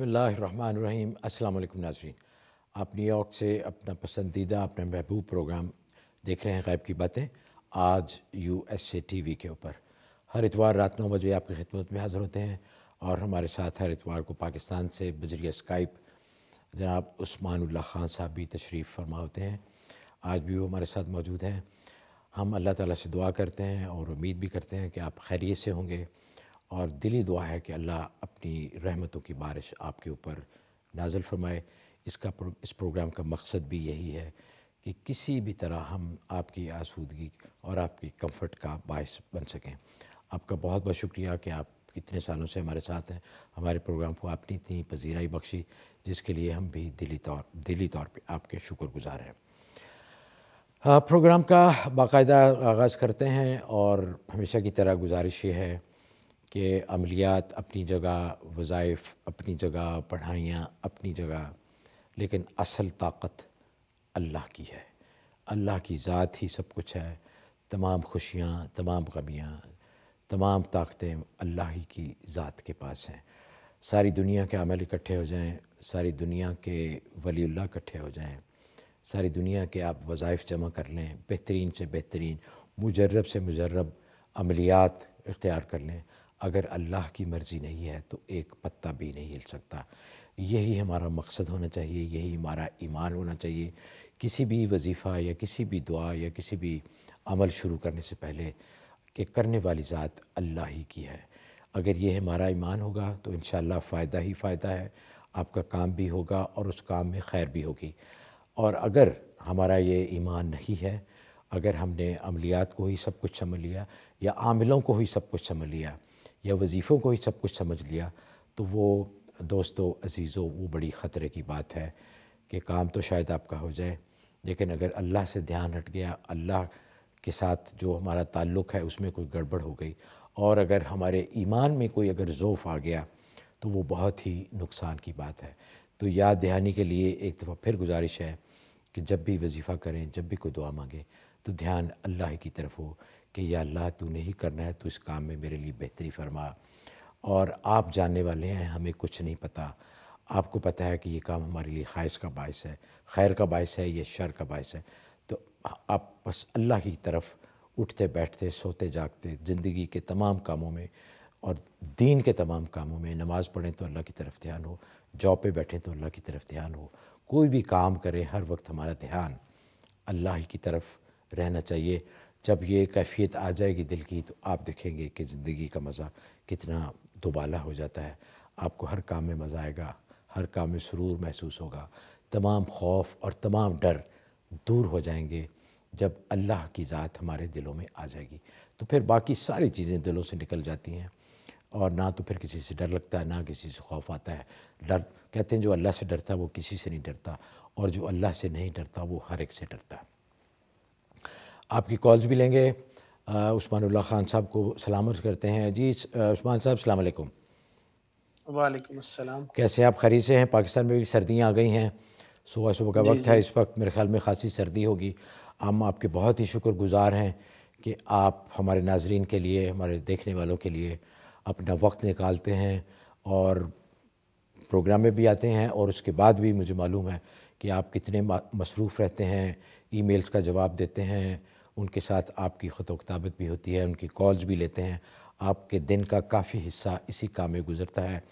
बसमीम अल्लाम नाजरीन आप न्यूयॉर्क से अपना पसंदीदा अपना महबूब प्रोग्राम देख रहे हैं गैब की बातें आज यू एस ए टी वी के ऊपर हर इतवार रात नौ बजे आपकी खिदमत में हाज़िर होते हैं और हमारे साथ हर इतवार को पाकिस्तान से बजरिया स्काइप जनाब उस्मानुल्ला ख़ान साहब भी तशरीफ़ फरमा होते हैं आज भी वो हमारे साथ मौजूद हैं हम अल्लाह ताला से दुआ करते हैं और उम्मीद भी करते हैं कि आप खैरियत से होंगे और दिली दुआ है कि अल्लाह अपनी रहमतों की बारिश आपके ऊपर नाजुल फरमाए इसका प्रो, इस प्रोग्राम का मकसद भी यही है कि किसी भी तरह हम आपकी आसूदगी और आपकी कंफर्ट का बायस बन सकें आपका बहुत बहुत शुक्रिया कि आप इतने सालों से हमारे साथ हैं हमारे प्रोग्राम को आपने इतनी पजीराई बख्शी जिसके लिए हम भी दिली तौर दिली तौर पर आपके शुक्रगुजार हैं हाँ, प्रोग्राम का बाकायदा आगाज़ करते हैं और हमेशा की तरह गुजारिश ये है कि अमलियात अपनी जगह वज़ाइफ अपनी जगह पढ़ाइयाँ अपनी जगह लेकिन असल ताकत अल्लाह की है अल्लाह की ज़ात ही सब कुछ है तमाम खुशियाँ तमाम गमियाँ तमाम ताकतें अल्लाह ही की ज़ात के पास हैं सारी दुनिया के अमल इकट्ठे हो जाएं सारी दुनिया के वलील्ला इकट्ठे हो जाएं सारी दुनिया के आप वज़ाइफ जमा कर लें बेहतरीन से बेहतरीन मुजरब से मुजरब अमलियात इख्तियार कर लें अगर अल्लाह की मर्ज़ी नहीं है तो एक पत्ता भी नहीं हिल सकता यही हमारा मकसद होना चाहिए यही हमारा ईमान होना चाहिए किसी भी वजीफ़ा या किसी भी दुआ या किसी भी अमल शुरू करने से पहले कि करने वाली ज़ात अल्लाह ही की है अगर ये हमारा ईमान होगा तो इन फ़ायदा ही फ़ायदा है आपका काम भी होगा और उस काम में खैर भी होगी और अगर हमारा ये ईमान नहीं है अगर हमने अमलियात को ही सब कुछ समझ लिया या आमिलों को ही सब कुछ समझ लिया या वजीफ़ों को ही सब कुछ समझ लिया तो वो दोस्तों अजीज़ों वो बड़ी ख़तरे की बात है कि काम तो शायद आपका हो जाए लेकिन अगर अल्लाह से ध्यान हट गया अल्लाह के साथ जो हमारा ताल्लुक़ है उसमें कोई गड़बड़ हो गई और अगर हमारे ईमान में कोई अगर ज़ोफ़ आ गया तो वो बहुत ही नुकसान की बात है तो याद दहानी के लिए एक दफ़ा फिर गुजारिश है कि जब भी वजीफ़ा करें जब भी कोई दुआ मांगे तो ध्यान अल्लाह की तरफ हो कि या अल्लाह तूने ही करना है तो इस काम में मेरे लिए बेहतरी फरमा और आप जानने वाले हैं हमें कुछ नहीं पता आपको पता है कि ये काम हमारे लिए ख्वाहिश का बायस है खैर का बायस है या शर का बायस है तो आप बस अल्लाह की तरफ उठते बैठते सोते जागते ज़िंदगी के तमाम कामों में और दीन के तमाम कामों में नमाज़ पढ़ें तो अल्लाह की तरफ ध्यान हो जॉब पे बैठें तो अल्लाह की तरफ ध्यान हो कोई भी काम करें हर वक्त हमारा ध्यान अल्लाह की तरफ रहना चाहिए जब ये कैफियत आ जाएगी दिल की तो आप देखेंगे कि ज़िंदगी का मज़ा कितना दुबाला हो जाता है आपको हर काम में मज़ा आएगा हर काम में सुरूर महसूस होगा तमाम खौफ और तमाम डर दूर हो जाएंगे जब अल्लाह की ज़ात हमारे दिलों में आ जाएगी तो फिर बाकी सारी चीज़ें दिलों से निकल जाती हैं और ना तो फिर किसी से डर लगता है ना किसी से खौफ आता है डर कहते हैं जो अल्लाह से डरता है वो किसी से नहीं डरता और जो अल्लाह से नहीं डरता वो हर एक से डरता है आपकी कॉल्स भी लेंगे उस्मानुल्ला ख़ान साहब को सलाम अर्ज करते हैं जी उस्मान साहब सलाम अलैकुम वालेकुम अस्सलाम कैसे आप खरी से हैं पाकिस्तान में भी सर्दियाँ आ गई हैं सुबह सुबह का वक्त है इस वक्त मेरे ख्याल में खासी सर्दी होगी हम आपके बहुत ही शुक्रगुजार हैं कि आप हमारे नाजरीन के लिए हमारे देखने वालों के लिए अपना वक्त निकालते हैं और प्रोग्राम में भी आते हैं और उसके बाद भी मुझे मालूम है कि आप कितने मसरूफ़ रहते हैं ईमेल्स का जवाब देते हैं उनके साथ आपकी ख़त वताबत भी होती है उनकी कॉल्स भी लेते हैं आपके दिन का काफ़ी हिस्सा इसी काम में गुजरता है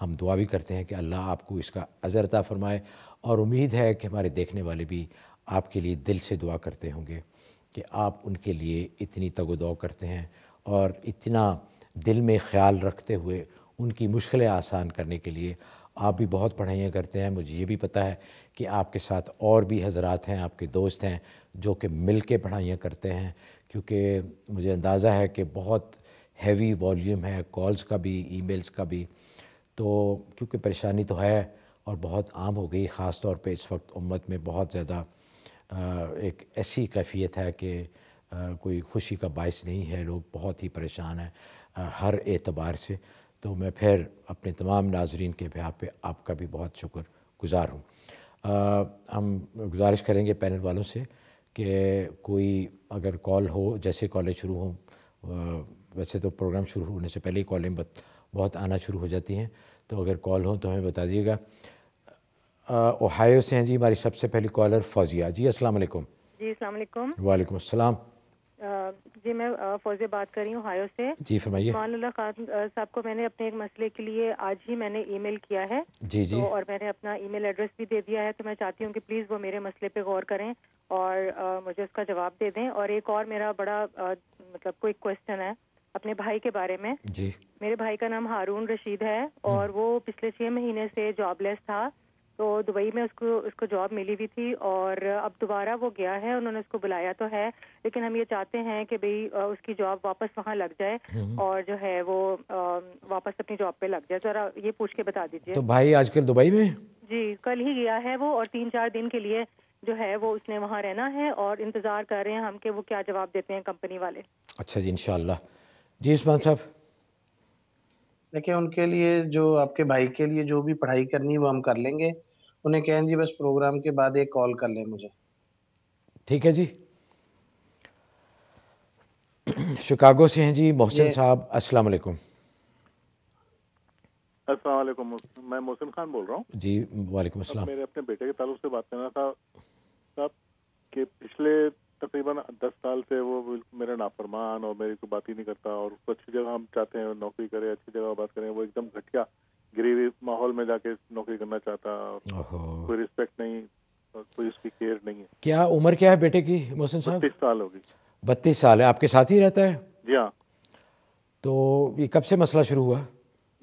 हम दुआ भी करते हैं कि अल्लाह आपको इसका अजरता फ़रमाए और उम्मीद है कि हमारे देखने वाले भी आपके लिए दिल से दुआ करते होंगे कि आप उनके लिए इतनी तगोदौ करते हैं और इतना दिल में ख्याल रखते हुए उनकी मुश्किलें आसान करने के लिए आप भी बहुत पढ़ाइयाँ करते हैं मुझे ये भी पता है कि आपके साथ और भी हजरात हैं आपके दोस्त हैं जो कि मिल के पढ़ाइयाँ करते हैं क्योंकि मुझे अंदाज़ा है कि बहुत हैवी वॉल्यूम है कॉल्स का भी ईमेल्स का भी तो क्योंकि परेशानी तो है और बहुत आम हो गई ख़ास तौर पे इस वक्त उम्मत में बहुत ज़्यादा एक ऐसी कैफियत है कि कोई खुशी का बायस नहीं है लोग बहुत ही परेशान हैं हर एतबार से तो मैं फिर अपने तमाम नाजरीन के ब्याह पे आपका भी बहुत शुक्र गुज़ार हूँ हम गुजारिश करेंगे पैनल वालों से कि कोई अगर कॉल हो जैसे कॉलेज शुरू हों वैसे तो प्रोग्राम शुरू होने से पहले ही कॉलें बहुत आना शुरू हो जाती हैं तो अगर कॉल हो तो हमें बता दीजिएगा ओहायो से हैं जी हमारी सबसे पहली कॉलर फौजिया जी अस्सलाम वालेकुम जी अस्सलाम वालेकुम वालेकुम जी मैं फौजे बात कर रही हूँ हायो से जी फरमाइए मानुल्ला खान साहब को मैंने अपने एक मसले के लिए आज ही मैंने ईमेल किया है जी जी तो और मैंने अपना ईमेल एड्रेस भी दे दिया है तो मैं चाहती हूँ कि प्लीज़ वो मेरे मसले पे गौर करें और आ, मुझे उसका जवाब दे दें और एक और मेरा बड़ा आ, मतलब कोई क्वेश्चन है अपने भाई के बारे में जी मेरे भाई का नाम हारून रशीद है हम्म। और वो पिछले छह महीने से जॉबलेस था तो दुबई में उसको उसको जॉब मिली हुई थी और अब दोबारा वो गया है उन्होंने उसको बुलाया तो है लेकिन हम ये चाहते हैं कि भाई उसकी जॉब वापस वहाँ लग जाए हम्म। और जो है वो वापस अपनी जॉब पे लग जाए जरा तो ये पूछ के बता दीजिए तो भाई आजकल दुबई में जी कल ही गया है वो और तीन चार दिन के लिए जो है वो उसने वहाँ रहना है और इंतज़ार कर रहे हैं हम के वो क्या जवाब देते हैं कंपनी वाले अच्छा जी इन जी उस्मान साहब देखिए उनके लिए जो आपके भाई के लिए जो भी पढ़ाई करनी है वो हम कर लेंगे उन्हें कहें जी बस प्रोग्राम के बाद एक कॉल कर लें मुझे ठीक है जी शिकागो से हैं जी मोहसिन साहब अस्सलाम वालेकुम अस्सलाम वालेकुम मैं मोहसिन खान बोल रहा हूँ जी वालेकुम अस्सलाम मेरे अपने बेटे के ताल्लुक से बात करना था साहब कि पिछले तकरीबन दस साल से वो मेरा नाफरमान और मेरी को बात ही नहीं करता और उसको अच्छी जगह हम चाहते हैं नौकरी करे अच्छी जगह बात करें वो एकदम घटिया गरीबी माहौल में जाके नौकरी करना चाहता कोई रिस्पेक्ट नहीं कोई उसकी केयर नहीं है क्या उम्र क्या है बेटे की मोहसिन साहब बत्तीस साल होगी बत्तीस साल है आपके साथ ही रहता है जी हाँ तो ये कब से मसला शुरू हुआ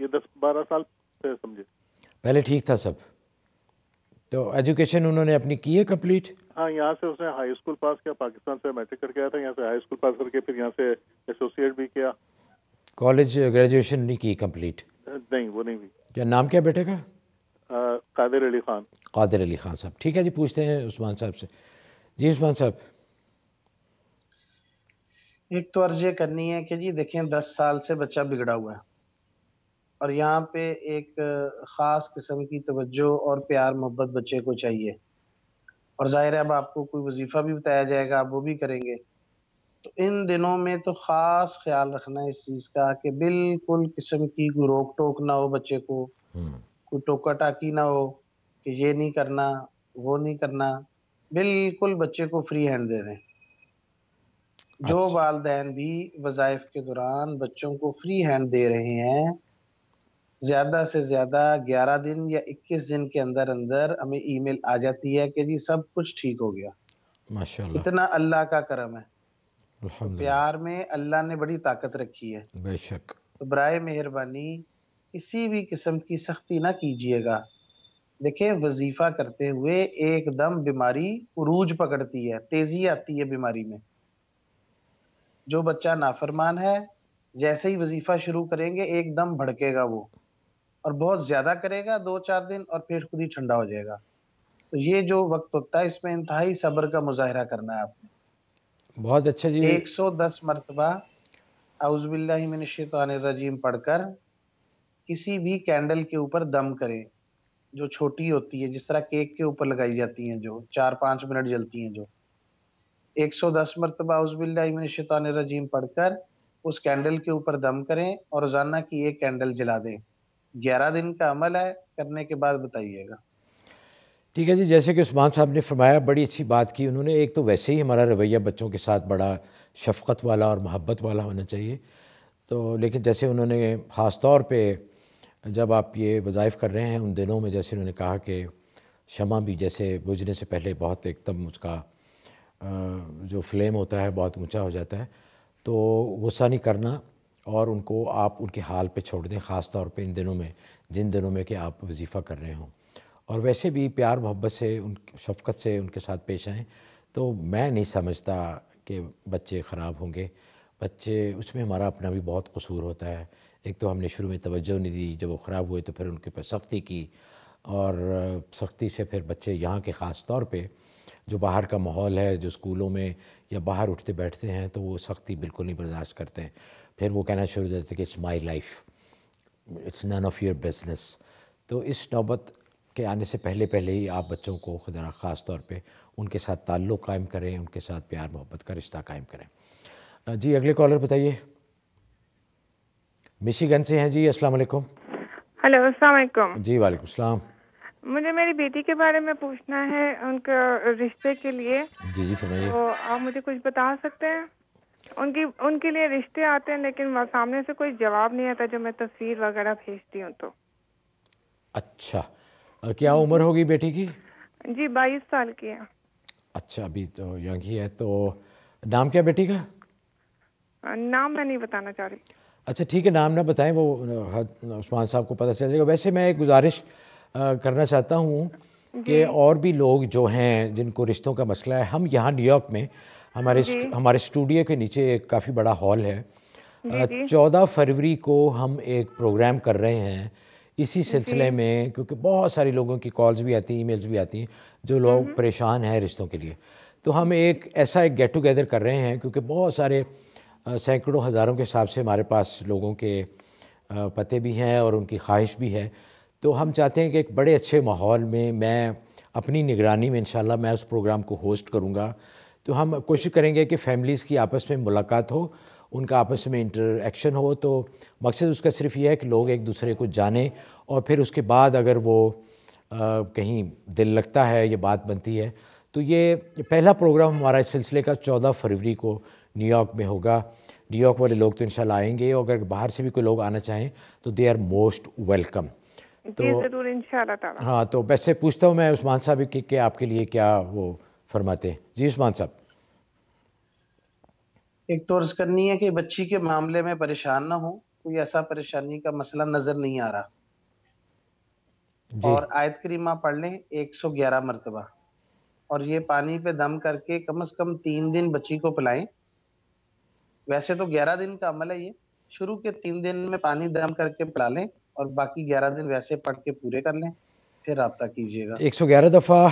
ये दस बारह साल से समझे पहले ठीक था सब तो एजुकेशन उन्होंने अपनी की है कंप्लीट हाँ यहाँ से उसने हाई स्कूल पास किया पाकिस्तान से मैट्रिक करके आया था यहाँ से हाई स्कूल पास करके फिर यहाँ से एसोसिएट भी किया कॉलेज ग्रेजुएशन नहीं की कंप्लीट नहीं वो नहीं भी क्या नाम क्या बेटे का कादिर अली खान कादिर अली खान साहब ठीक है जी पूछते हैं उस्मान साहब से जी उस्मान साहब एक तो अर्ज ये करनी है कि जी देखें दस साल से बच्चा बिगड़ा हुआ है और यहाँ पे एक ख़ास किस्म की तवज्जो और प्यार मोहब्बत बच्चे को चाहिए और ज़ाहिर है अब आपको कोई वजीफ़ा भी बताया जाएगा आप वो भी करेंगे तो इन दिनों में तो ख़ास ख्याल रखना है इस चीज़ का कि बिल्कुल किस्म की कोई रोक टोक ना हो बच्चे को हम्म। कोई टोका टाकी ना हो कि ये नहीं करना वो नहीं करना बिल्कुल बच्चे को फ्री हैंड दे दें जो अच्छा। वालदेन भी वज़ाइफ के दौरान बच्चों को फ्री हैंड दे रहे हैं ज़्यादा से ज़्यादा ग्यारह दिन या इक्कीस दिन के अंदर अंदर हमें ईमेल आ जाती है कि जी सब कुछ ठीक हो गया माशाल्लाह इतना अल्लाह का करम है प्यार में अल्लाह ने बड़ी ताकत रखी है बेशक तो बरए मेहरबानी किसी भी किस्म की सख्ती ना कीजिएगा देखे वजीफा करते हुए एकदम बीमारी उरूज पकड़ती है तेजी आती है बीमारी में जो बच्चा नाफरमान है जैसे ही वजीफा शुरू करेंगे एकदम भड़केगा वो और बहुत ज्यादा करेगा दो चार दिन और फिर खुद ही ठंडा हो जाएगा तो ये जो वक्त होता है इसमें इंतहाई सब्र का मुजाहरा करना है आपने बहुत अच्छा जी एक सौ दस मरतबा अउज़बिल्लाजीम पढ़कर किसी भी कैंडल के ऊपर दम करें जो छोटी होती है जिस तरह केक के ऊपर लगाई जाती हैं जो चार पांच मिनट जलती हैं जो एक सौ दस मरतबा उज़बिल्लाजीम पढ़कर उस कैंडल के ऊपर दम करें और रोज़ाना की एक कैंडल जला दें ग्यारह दिन का अमल है करने के बाद बताइएगा ठीक है जी जैसे कि उस्मान साहब ने फरमाया बड़ी अच्छी बात की उन्होंने एक तो वैसे ही हमारा रवैया बच्चों के साथ बड़ा शफकत वाला और मोहब्बत वाला होना चाहिए तो लेकिन जैसे उन्होंने ख़ास तौर पे जब आप ये वज़ाइफ कर रहे हैं उन दिनों में जैसे उन्होंने कहा कि शमा भी जैसे बुझने से पहले बहुत एकदम उसका जो फ्लेम होता है बहुत ऊँचा हो जाता है तो गुस्सा नहीं करना और उनको आप उनके हाल पे छोड़ दें ख़ास तौर पे इन दिनों में जिन दिनों में कि आप वजीफ़ा कर रहे हों और वैसे भी प्यार मोहब्बत से उन शफकत से उनके साथ पेश आएँ तो मैं नहीं समझता कि बच्चे ख़राब होंगे बच्चे उसमें हमारा अपना भी बहुत कसूर होता है एक तो हमने शुरू में तवज्जो नहीं दी जब वो ख़राब हुए तो फिर उनके ऊपर सख्ती की और सख्ती से फिर बच्चे यहाँ के ख़ास तौर पर जो बाहर का माहौल है जो स्कूलों में या बाहर उठते बैठते हैं तो वो सख्ती बिल्कुल नहीं बर्दाश्त करते हैं फिर वो कहना शुरू करते कि it's my life it's none of your business तो इस नौबत के आने से पहले पहले ही आप बच्चों को खुदा ख़ास तौर पे उनके साथ ताल्लुक़ कायम करें उनके साथ प्यार मोहब्बत का रिश्ता कायम करें जी अगले कॉलर बताइए मिशीगन से हैं जी अस्सलाम वालेकुम हेलो अस्सलाम वालेकुम जी वालेकुम सलाम मुझे मेरी बेटी के बारे में पूछना है उनके रिश्ते के लिए जी जी तो आप मुझे कुछ बता सकते हैं उनकी उनके लिए रिश्ते आते हैं लेकिन सामने से कोई जवाब नहीं आता जो मैं तस्वीर वगैरह भेजती हूँ तो अच्छा क्या उम्र होगी बेटी की जी बाईस साल की है अच्छा अभी तो यंग ही है तो नाम क्या बेटी का नाम मैं नहीं बताना चाह रही अच्छा ठीक है नाम ना बताएं वो उस्मान साहब को पता चल जाएगा वैसे मैं एक गुजारिश करना चाहता हूँ कि और भी लोग जो हैं जिनको रिश्तों का मसला है हम यहाँ न्यूयॉर्क में हमारे हमारे स्टूडियो के नीचे एक काफ़ी बड़ा हॉल है चौदह फरवरी को हम एक प्रोग्राम कर रहे हैं इसी सिलसिले में क्योंकि बहुत सारे लोगों की कॉल्स भी आती हैं ईमेल्स भी आती हैं जो हम्म, लोग हम्म। परेशान हैं रिश्तों के लिए तो हम एक ऐसा एक गेट टुगेदर कर रहे हैं क्योंकि बहुत सारे सैकड़ों हज़ारों के हिसाब से हमारे पास लोगों के पते भी हैं और उनकी ख्वाहिश भी है तो हम चाहते हैं कि एक बड़े अच्छे माहौल में मैं अपनी निगरानी में इन मैं उस प्रोग्राम को होस्ट करूँगा तो हम कोशिश करेंगे कि फैमिलीज़ की आपस में मुलाकात हो उनका आपस में इंटरेक्शन हो तो मकसद उसका सिर्फ ये है कि लोग एक दूसरे को जाने और फिर उसके बाद अगर वो आ, कहीं दिल लगता है ये बात बनती है तो ये पहला प्रोग्राम हमारा इस सिलसिले का चौदह फरवरी को न्यूयॉर्क में होगा न्यूयॉर्क वाले लोग तो इंशाल्लाह आएंगे और अगर बाहर से भी कोई लोग आना चाहें तो दे आर मोस्ट वेलकम तो हाँ तो वैसे पूछता हूँ मैं उस्मान साहब के आपके लिए क्या वो फरमाते हैं जी उस्मान साहब एक तो अर्ज करनी है कि बच्ची के मामले में परेशान ना हो कोई ऐसा परेशानी का मसला नजर नहीं आ रहा और आयत करीमा पढ़ लें 111 मरतबा और ये पानी पे दम करके कम से कम तीन दिन बच्ची को पिलाएं वैसे तो 11 दिन का अमल है ये शुरू के तीन दिन में पानी दम करके पिला लें और बाकी 11 दिन वैसे पढ़ के पूरे कर लें फिर रब्ता कीजिएगा 111 दफ़ा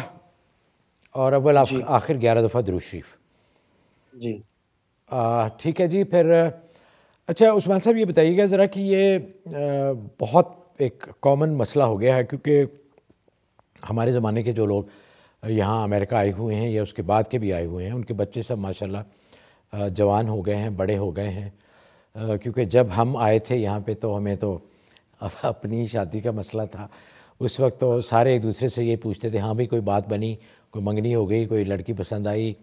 और अव्वल आखिर ग्यारह दफ़ा दरू शरीफ जी ठीक है जी फिर अच्छा उस्मान साहब ये बताइएगा ज़रा कि ये बहुत एक कॉमन मसला हो गया है क्योंकि हमारे ज़माने के जो लोग यहाँ अमेरिका आए हुए हैं या उसके बाद के भी आए हुए हैं उनके बच्चे सब माशाल्लाह जवान हो गए हैं बड़े हो गए हैं क्योंकि जब हम आए थे यहाँ पे तो हमें तो अपनी शादी का मसला था उस वक्त तो सारे एक दूसरे से ये पूछते थे हाँ भाई कोई बात बनी कोई मंगनी हो गई कोई लड़की पसंद आई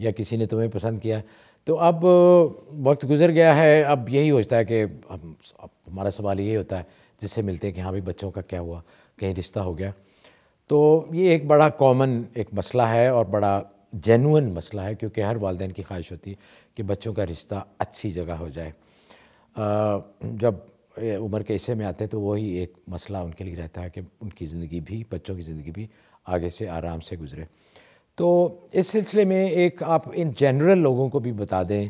या किसी ने तुम्हें पसंद किया तो अब वक्त गुजर गया है अब यही होता है कि हम हमारा सवाल ये होता है जिससे मिलते हैं कि हाँ भाई बच्चों का क्या हुआ कहीं रिश्ता हो गया तो ये एक बड़ा कॉमन एक मसला है और बड़ा जेनुअन मसला है क्योंकि हर वालदेन की ख्वाहिश होती है कि बच्चों का रिश्ता अच्छी जगह हो जाए जब उम्र के हिस्से में आते हैं तो वही एक मसला उनके लिए रहता है कि उनकी ज़िंदगी भी बच्चों की ज़िंदगी भी आगे से आराम से गुजरे तो इस सिलसिले में एक आप इन जनरल लोगों को भी बता दें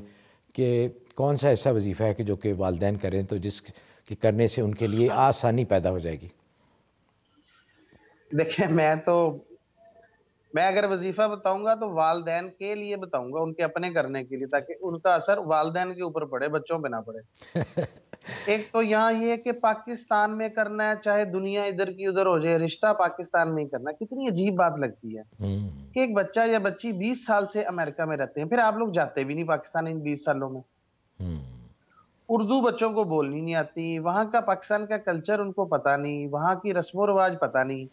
कि कौन सा ऐसा वजीफ़ा है कि जो कि वालदेन करें तो जिस कि करने से उनके लिए आसानी पैदा हो जाएगी देखिए मैं तो मैं अगर वजीफा बताऊंगा तो वालदेन के लिए बताऊंगा उनके अपने करने के लिए ताकि उनका असर वालदेन के ऊपर पड़े बच्चों पे ना पड़े एक तो यहाँ ये कि पाकिस्तान में करना है चाहे दुनिया इधर की उधर हो जाए रिश्ता पाकिस्तान में ही करना कितनी अजीब बात लगती है हम्म। कि एक बच्चा या बच्ची बीस साल से अमेरिका में रहते हैं फिर आप लोग जाते भी नहीं पाकिस्तान इन बीस सालों में हम्म। उर्दू बच्चों को बोलनी नहीं आती वहाँ का पाकिस्तान का कल्चर उनको पता नहीं वहाँ की रस्म रिवाज पता नहीं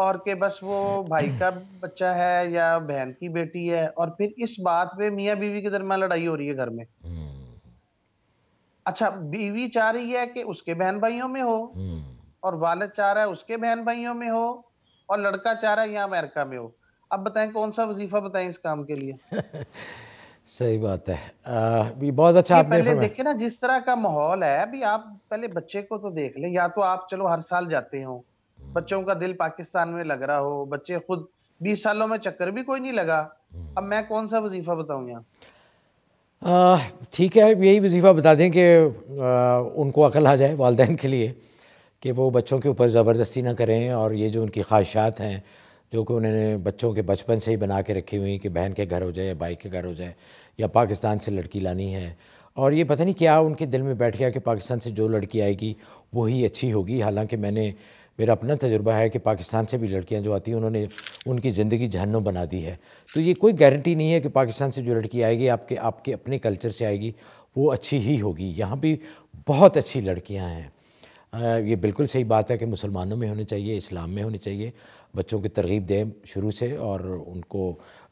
और के बस वो भाई का बच्चा है या बहन की बेटी है और फिर इस बात पे मियाँ बीवी के दरमियान लड़ाई हो रही है घर में अच्छा बीवी चाह रही है कि उसके बहन भाइयों में हो और वाले चाह रहा है उसके बहन भाइयों में हो और लड़का चाह रहा है यहाँ अमेरिका में हो अब बताएं कौन सा वजीफा बताएं इस काम के लिए सही बात है आ, भी बहुत अच्छा आपने पहले देखे ना जिस तरह का माहौल है अभी आप पहले बच्चे को तो देख लें या तो आप चलो हर साल जाते हो बच्चों का दिल पाकिस्तान में लग रहा हो बच्चे खुद बीस सालों में चक्कर भी कोई नहीं लगा हम्म। अब मैं कौन सा वजीफा बताऊँ यहाँ ठीक है यही वजीफ़ा बता दें कि उनको अकल आ जाए वालदे के लिए कि वो बच्चों के ऊपर ज़बरदस्ती ना करें और ये जो उनकी ख्वाहिशात हैं जो कि उन्होंने बच्चों के बचपन से ही बना के रखी हुई कि बहन के घर हो जाए या भाई के घर हो जाए या पाकिस्तान से लड़की लानी है और ये पता नहीं क्या उनके दिल में बैठ गया कि पाकिस्तान से जो लड़की आएगी वही अच्छी होगी हालांकि मैंने मेरा अपना तजुर्बा है कि पाकिस्तान से भी लड़कियां जो आती हैं उन्होंने उनकी ज़िंदगी जहनों बना दी है तो ये कोई गारंटी नहीं है कि पाकिस्तान से जो लड़की आएगी आपके आपके अपने कल्चर से आएगी वो अच्छी ही होगी यहाँ भी बहुत अच्छी लड़कियाँ हैं ये बिल्कुल सही बात है कि मुसलमानों में होने चाहिए इस्लाम में होने चाहिए बच्चों की तरगीब दें शुरू से और उनको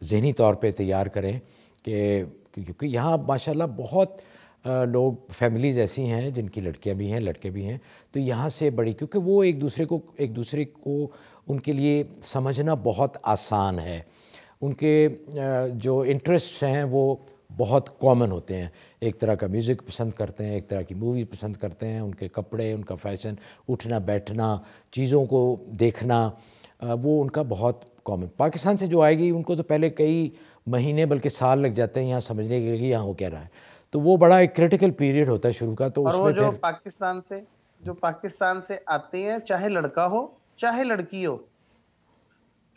जहनी तौर पर तैयार करें कि क्योंकि यहाँ माशाल्लाह बहुत लोग फैमिलीज़ ऐसी हैं जिनकी लड़कियां भी हैं लड़के भी हैं तो यहाँ से बड़ी क्योंकि वो एक दूसरे को एक दूसरे को उनके लिए समझना बहुत आसान है उनके जो इंटरेस्ट हैं वो बहुत कॉमन होते हैं एक तरह का म्यूज़िक पसंद करते हैं एक तरह की मूवी पसंद करते हैं उनके कपड़े उनका फैशन उठना बैठना चीज़ों को देखना वो उनका बहुत कॉमन पाकिस्तान से जो आएगी उनको तो पहले कई महीने बल्कि साल लग जाते हैं यहाँ समझने के लिए यहाँ हो क्या रहा है तो वो बड़ा एक क्रिटिकल पीरियड होता है शुरू का तो उसमें जो पाकिस्तान से जो पाकिस्तान से आते हैं चाहे लड़का हो चाहे लड़की हो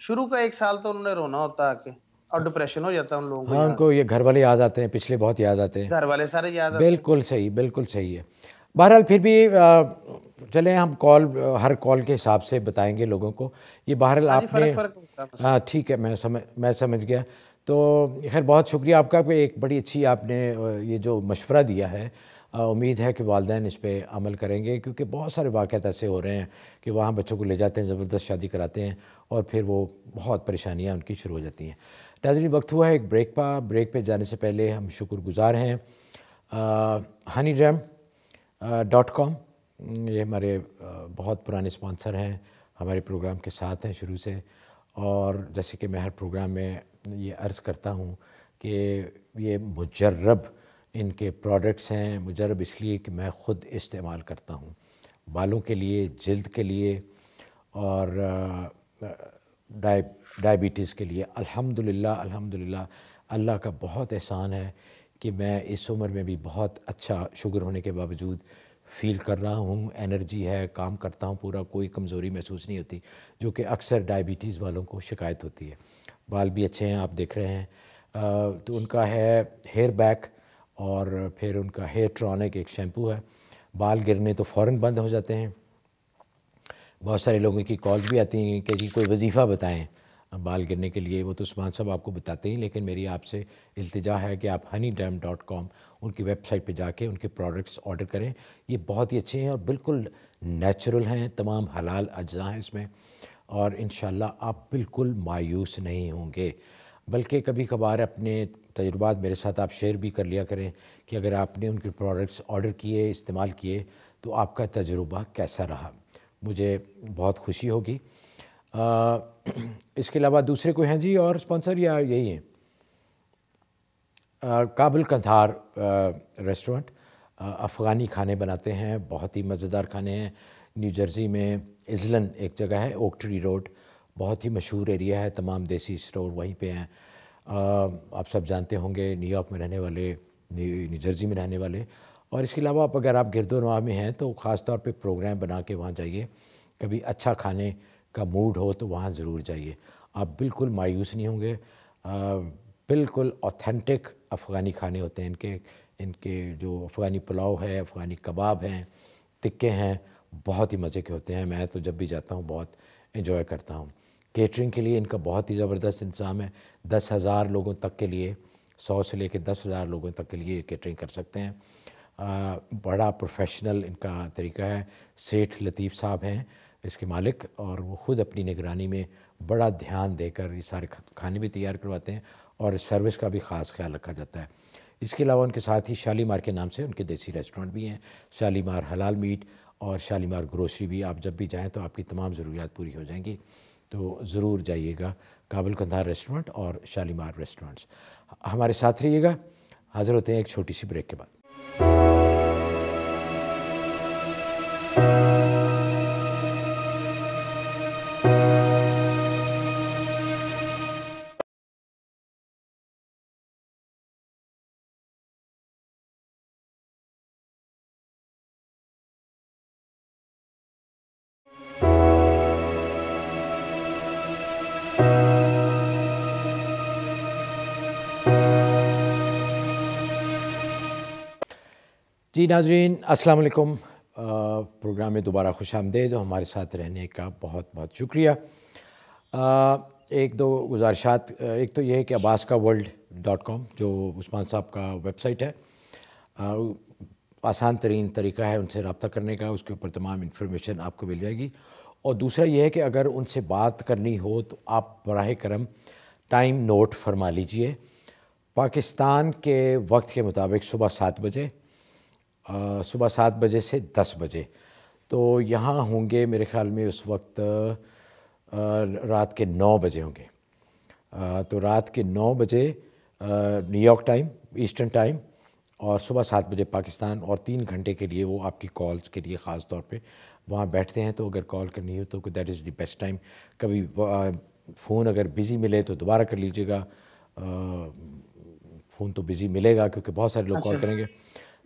शुरू का एक साल तो उन्होंने रोना होता आके और डिप्रेशन हो जाता है उन लोगों को हाँ उनको ये घर वाले याद आते हैं पिछले बहुत याद आते हैं घर वाले सारे याद बिल्कुल सही बिल्कुल सही है बहरहाल फिर भी चलें हम कॉल हर कॉल के हिसाब से बताएंगे लोगों को ये बहरहाल हाँ आपने हाँ ठीक है मैं समझ मैं समझ गया तो खैर बहुत शुक्रिया आपका कि एक बड़ी अच्छी आपने ये जो मशवरा दिया है उम्मीद है कि वालदे इस पर अमल करेंगे क्योंकि बहुत सारे वाक़ ऐसे हो रहे हैं कि वहाँ बच्चों को ले जाते हैं ज़बरदस्त शादी कराते हैं और फिर वो बहुत परेशानियाँ उनकी शुरू हो जाती हैं नाजरी वक्त हुआ है एक ब्रेक पा ब्रेक पर जाने से पहले हम शुक्रगुजार हैं हनी ड्रैम डॉट कॉम ये हमारे बहुत पुराने स्पॉन्सर हैं हमारे प्रोग्राम के साथ हैं शुरू से और जैसे कि मैं हर प्रोग्राम में ये अर्ज़ करता हूँ कि ये मुजरब इनके प्रोडक्ट्स हैं मुजरब इसलिए कि मैं ख़ुद इस्तेमाल करता हूँ बालों के लिए जल्द के लिए और डायबिटीज़ के लिए अल्हम्दुलिल्लाह अल्हम्दुलिल्लाह अल्लाह का बहुत एहसान है कि मैं इस उम्र में भी बहुत अच्छा शुगर होने के बावजूद फील कर रहा हूँ एनर्जी है काम करता हूँ पूरा कोई कमज़ोरी महसूस नहीं होती जो कि अक्सर डायबिटीज़ वालों को शिकायत होती है बाल भी अच्छे हैं आप देख रहे हैं तो उनका है हेयर बैक और फिर उनका हेयर ट्रॉनिक एक शैम्पू है बाल गिरने तो फ़ौर बंद हो जाते हैं बहुत सारे लोगों की कॉल्स भी आती हैं कि जी कोई वजीफ़ा बताएं बाल गिरने के लिए वो तो उस्मान साहब आपको बताते हैं लेकिन मेरी आपसे इल्तिजा है कि आप हनी डैम डॉट कॉम उनकी वेबसाइट पे जाके उनके प्रोडक्ट्स ऑर्डर करें ये बहुत ही अच्छे हैं और बिल्कुल नेचुरल हैं तमाम हलाल अज्जा हैं इसमें और इन आप बिल्कुल मायूस नहीं होंगे बल्कि कभी कभार अपने तजुर्बा मेरे साथ आप शेयर भी कर लिया करें कि अगर आपने उनके प्रोडक्ट्स ऑर्डर किए इस्तेमाल किए तो आपका तजुर्बा कैसा रहा मुझे बहुत खुशी होगी इसके अलावा दूसरे कोई हैं जी और स्पॉन्सर या यही हैं काबुल कंधार रेस्टोरेंट अफ़गानी खाने बनाते हैं बहुत ही मज़ेदार खाने हैं न्यू जर्सी में इजलन एक जगह है ओक ट्री रोड बहुत ही मशहूर एरिया है तमाम देसी स्टोर वहीं पे हैं आप सब जानते होंगे न्यूयॉर्क में रहने वाले न्यूजर्जी में रहने वाले और इसके अलावा आप अगर आप गिरदोनवा में हैं तो ख़ास तौर पे प्रोग्राम बना के वहाँ जाइए कभी अच्छा खाने का मूड हो तो वहाँ ज़रूर जाइए आप बिल्कुल मायूस नहीं होंगे बिल्कुल ऑथेंटिक अफ़गानी खाने होते हैं इनके इनके जो अफ़गानी पुलाव है अफ़गानी कबाब हैं टिक्के हैं बहुत ही मज़े के होते हैं मैं तो जब भी जाता हूँ बहुत इन्जॉय करता हूँ केटरिंग के लिए इनका बहुत ही ज़बरदस्त इंतज़ाम है दस हज़ार लोगों तक के लिए सौ से लेकर दस हज़ार लोगों तक के लिए केटरिंग कर सकते हैं आ, बड़ा प्रोफेशनल इनका तरीका है सेठ लतीफ़ साहब हैं इसके मालिक और वो ख़ुद अपनी निगरानी में बड़ा ध्यान देकर ये सारे खाने भी तैयार करवाते हैं और सर्विस का भी ख़ास ख्याल रखा जाता है इसके अलावा उनके साथ ही शालीमार के नाम से उनके देसी रेस्टोरेंट भी हैं शालीमार हलाल मीट और शालीमार ग्रोसरी भी आप जब भी जाएँ तो आपकी तमाम ज़रूरियात पूरी हो जाएंगी तो ज़रूर जाइएगा काबुल कंधार रेस्टोरेंट और शालीमार रेस्टोरेंट्स हमारे साथ रहिएगा हाज़िर होते हैं एक छोटी सी ब्रेक के बाद जी नाजरीन असलकुम प्रोग्राम में दोबारा खुश आमदेद हमारे साथ रहने का बहुत बहुत शुक्रिया आ, एक दो गुजारिशात एक तो यह है कि अब्बास का वर्ल्ड डॉट कॉम जो उस्मान साहब का वेबसाइट है आ, आसान तरीन तरीका है उनसे रबता करने का उसके ऊपर तमाम इन्फॉर्मेशन आपको मिल जाएगी और दूसरा यह है कि अगर उनसे बात करनी हो तो आप बरह करम टाइम नोट फरमा लीजिए पाकिस्तान के वक्त के मुताबिक सुबह सात बजे सुबह सात बजे से दस बजे तो यहाँ होंगे मेरे ख़्याल में उस वक्त रात के नौ बजे होंगे तो रात के नौ बजे न्यूयॉर्क टाइम ईस्टर्न टाइम और सुबह सात बजे पाकिस्तान और तीन घंटे के लिए वो आपकी कॉल्स के लिए ख़ास तौर पे वहाँ बैठते हैं तो अगर कॉल करनी हो तो that is the best time कभी फ़ोन अगर बिज़ी मिले तो दोबारा कर लीजिएगा फ़ोन तो बिज़ी मिलेगा क्योंकि बहुत सारे लोग कॉल अच्छा। करेंगे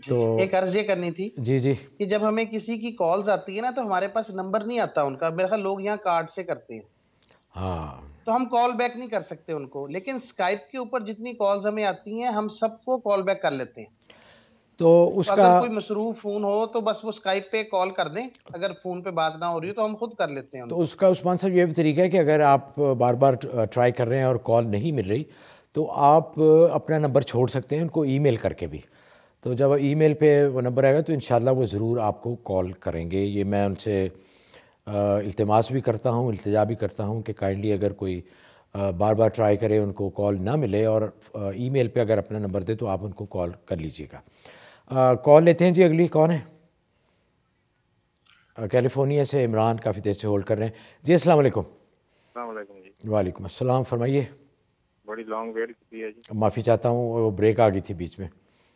तो एक अर्ज ये करनी थी जी जी कि जब हमें किसी की कॉल्स आती है ना तो हमारे पास नंबर नहीं आता उनका मेरे ख्याल लोग यहाँ कार्ड से करते हैं हाँ तो हम कॉल बैक नहीं कर सकते उनको लेकिन स्काइप के ऊपर जितनी कॉल्स हमें आती हैं हम सबको कॉल बैक कर लेते हैं तो उसका तो अगर कोई मसरूफ फ़ोन हो तो बस वो स्काइप पे कॉल कर दें अगर फ़ोन पे बात ना हो रही हो तो हम खुद कर लेते हैं तो उसका उस्मान साहब ये भी तरीका है कि अगर आप बार बार ट्राई कर रहे हैं और कॉल नहीं मिल रही तो आप अपना नंबर छोड़ सकते हैं उनको ईमेल करके भी तो जब ईमेल पे वो नंबर आएगा तो इन वो ज़रूर आपको कॉल करेंगे ये मैं उनसे इल्तमास भी करता हूँ इल्तजा भी करता हूँ कि काइंडली अगर कोई बार बार ट्राई करे उनको कॉल ना मिले और ईमेल पे अगर अपना नंबर दे तो आप उनको कॉल कर लीजिएगा कॉल लेते हैं जी अगली कौन है कैलिफोर्निया से इमरान काफ़ी देर से होल्ड कर रहे हैं जी असल जी वालेकुम अस्सलाम फरमाइए बड़ी लॉन्ग वेट की है जी माफ़ी चाहता हूँ वो ब्रेक आ गई थी बीच में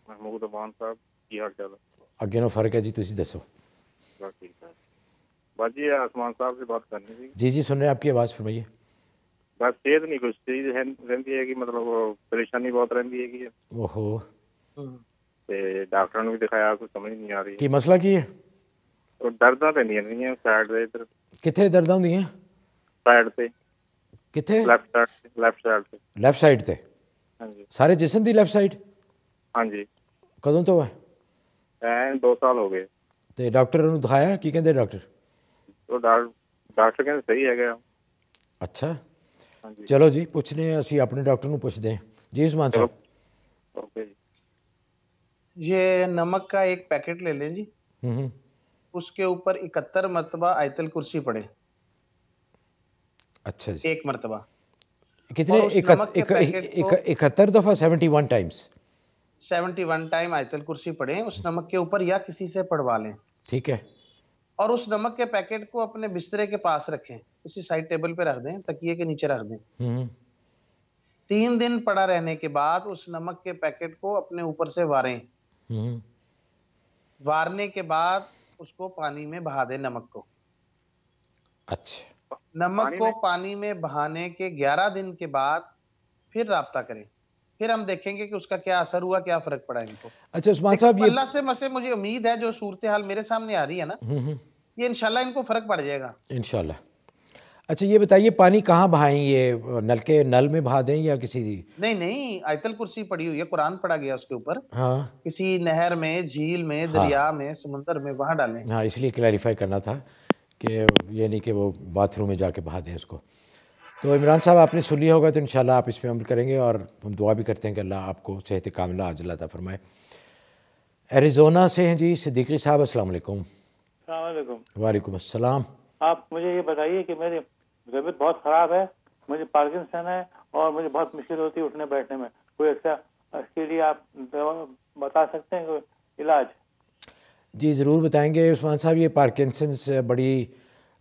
ਮਹਿਮੂਦ ਅਵਾਨ ਸਾਹਿਬ ਕੀ ਹਾਲ ਚਾਲ ਅੱਗੇ ਨੂੰ ਫਰਕ ਹੈ ਜੀ ਤੁਸੀਂ ਦੱਸੋ ਬਸ ਠੀਕ ਹੈ ਬਾਜੀ ਆਸਮਾਨ ਸਾਹਿਬ ਸੇ ਬਾਤ ਕਰਨੀ ਸੀ ਜੀ ਜੀ ਸੁਣ ਰਹੇ ਆਪਕੀ ਆਵਾਜ਼ ਫਰਮਾਈਏ ਬਸ ਸਿਹਤ ਨਹੀਂ ਕੁਝ ਚੀਜ਼ ਰਹਿੰਦੀ ਹੈ ਕਿ ਮਤਲਬ ਪਰੇਸ਼ਾਨੀ ਬਹੁਤ ਰਹਿੰਦੀ ਹੈ ਕਿ ਓਹੋ ਤੇ ਡਾਕਟਰ ਨੂੰ ਵੀ ਦਿਖਾਇਆ ਕੁਝ ਸਮਝ ਨਹੀਂ ਆ ਰਹੀ ਕੀ ਮਸਲਾ ਕੀ ਹੈ ਉਹ ਦਰਦਾਂ ਤੇ ਨਹੀਂ ਨਹੀਂ ਸਾਈਡ ਦੇ ਇਧਰ ਕਿੱਥੇ ਦਰਦਾਂ ਹੁੰਦੀਆਂ ਸਾਈਡ ਤੇ ਕਿੱਥੇ ਲੈਫਟ ਸਾਈਡ ਲੈਫਟ ਸਾਈਡ ਤੇ ਲੈਫਟ ਸਾਈਡ ਤੇ ਹਾਂਜੀ ਸਾਰੇ ਜਿਸਮ ਦੀ ਲੈਫਟ ਸਾਈਡ ਹਾਂਜੀ ਕਦੋਂ ਤੋਂ ਹੈ ਐਨ 2 ਸਾਲ ਹੋ ਗਏ ਤੇ ਡਾਕਟਰ ਨੂੰ ਦਿਖਾਇਆ ਕੀ ਕਹਿੰਦੇ ਡਾਕਟਰ ਉਹ ਡਾਕਟਰ ਕਹਿੰਦੇ ਸਹੀ ਹੈਗਾ ਅੱਛਾ ਹਾਂਜੀ ਚਲੋ ਜੀ ਪੁੱਛਨੇ ਅਸੀਂ ਆਪਣੇ ਡਾਕਟਰ ਨੂੰ ਪੁੱਛਦੇ ਹਾਂ ਜੀ ਉਸਮਾਨ ਸਾਹਿਬ ਓਕੇ ਜੀ ਇਹ ਨਮਕ ਦਾ ਇੱਕ ਪੈਕੇਟ ਲੈ ਲੈ ਜੀ ਹੂੰ ਹੂੰ ਉਸ ਉਸਕੇ ਉੱਪਰ 71 ਮਰਤਬਾ ਆਇਤਲ ਕੁਰਸੀ ਪੜੇ ਅੱਛਾ ਜੀ ਇੱਕ ਮਰਤਬਾ ਕਿਤਨੇ 71 ਦਫਾ 71 ਟਾਈਮਸ सेवेंटी वन टाइम आयतल कुर्सी पढ़े उस नमक के ऊपर या किसी से पढ़वा लें ठीक है और उस नमक के पैकेट को अपने बिस्तरे के पास रखें किसी साइड टेबल पे रख दें तकिए के नीचे रख दें हम्म। तीन दिन पड़ा रहने के बाद उस नमक के पैकेट को अपने ऊपर से वारें हम्म। वारने के बाद उसको पानी में बहा दें नमक को अच्छा नमक पानी को में? पानी में बहाने के 11 दिन के बाद फिर रहा करें फिर हम देखेंगे कि उसका क्या असर हुआ क्या फर्क पड़ा इनको अच्छा उस्मान साहब अल्लाह से मसे मुझे उम्मीद है जो सूरत हाल मेरे सामने आ रही है ना हम्म, हम्म। ये इनशाला इनको फर्क पड़ जाएगा इनशाला अच्छा ये बताइए पानी कहाँ बहाएं ये नल के नल में बहा दें या किसी जी? नहीं नहीं आयतल कुर्सी पड़ी हुई है कुरान पड़ा गया उसके ऊपर हाँ किसी नहर में झील में हाँ। दरिया हाँ, में समुंदर में वहाँ डालें हाँ इसलिए क्लैरिफाई करना था कि ये नहीं कि वो बाथरूम में जाके बहा दें उसको तो इमरान साहब आपने सुन लिया होगा तो इन आप इस पर अमल करेंगे और हम दुआ भी करते हैं कि अल्लाह आपको सेहत कामला आजला फरमाए एरिजोना से हैं जी सिद्दीकी साहब असलकुम वालेकुम अस्सलाम आप मुझे ये बताइए कि मेरी तबीयत बहुत ख़राब है मुझे पार्किंसन है और मुझे बहुत मुश्किल होती है उठने बैठने में कोई ऐसा इसके लिए आप बता सकते हैं कोई इलाज जी ज़रूर बताएंगे उस्मान साहब ये पार्किंसंस बड़ी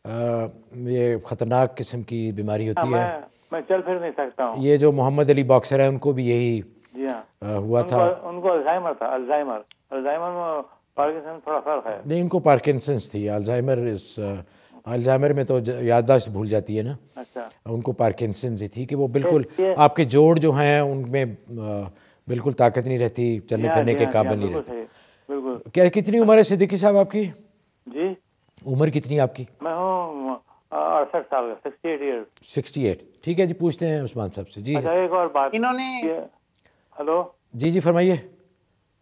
ये ख़तरनाक किस्म की बीमारी हाँ, होती है मैं चल फिर नहीं सकता हूँ ये जो मोहम्मद अली बॉक्सर है उनको भी यही हाँ। हुआ था उनको अल्जाइमर था अल्जाइमर अल्जाइमर पार्किंसन थोड़ा फर्क है नहीं इनको पार्किंसंस थी अल्जाइमर इस अल्जाइमर में तो याददाश्त भूल जाती है ना अच्छा उनको पार्किंसंस ही थी कि वो तो बिल्कुल आपके जोड़ जो हैं उनमें बिल्कुल ताकत नहीं रहती चलने हाँ, फिरने के काबिल नहीं रहती क्या कितनी उम्र है सिद्दीकी साहब आपकी जी उम्र कितनी आपकी मैं हूँ अड़सठ साल sixty eight year sixty eight ठीक है जी पूछते हैं उस्मान साहब से जी अच्छा एक और बात इन्होंने हेलो जी जी फरमाइए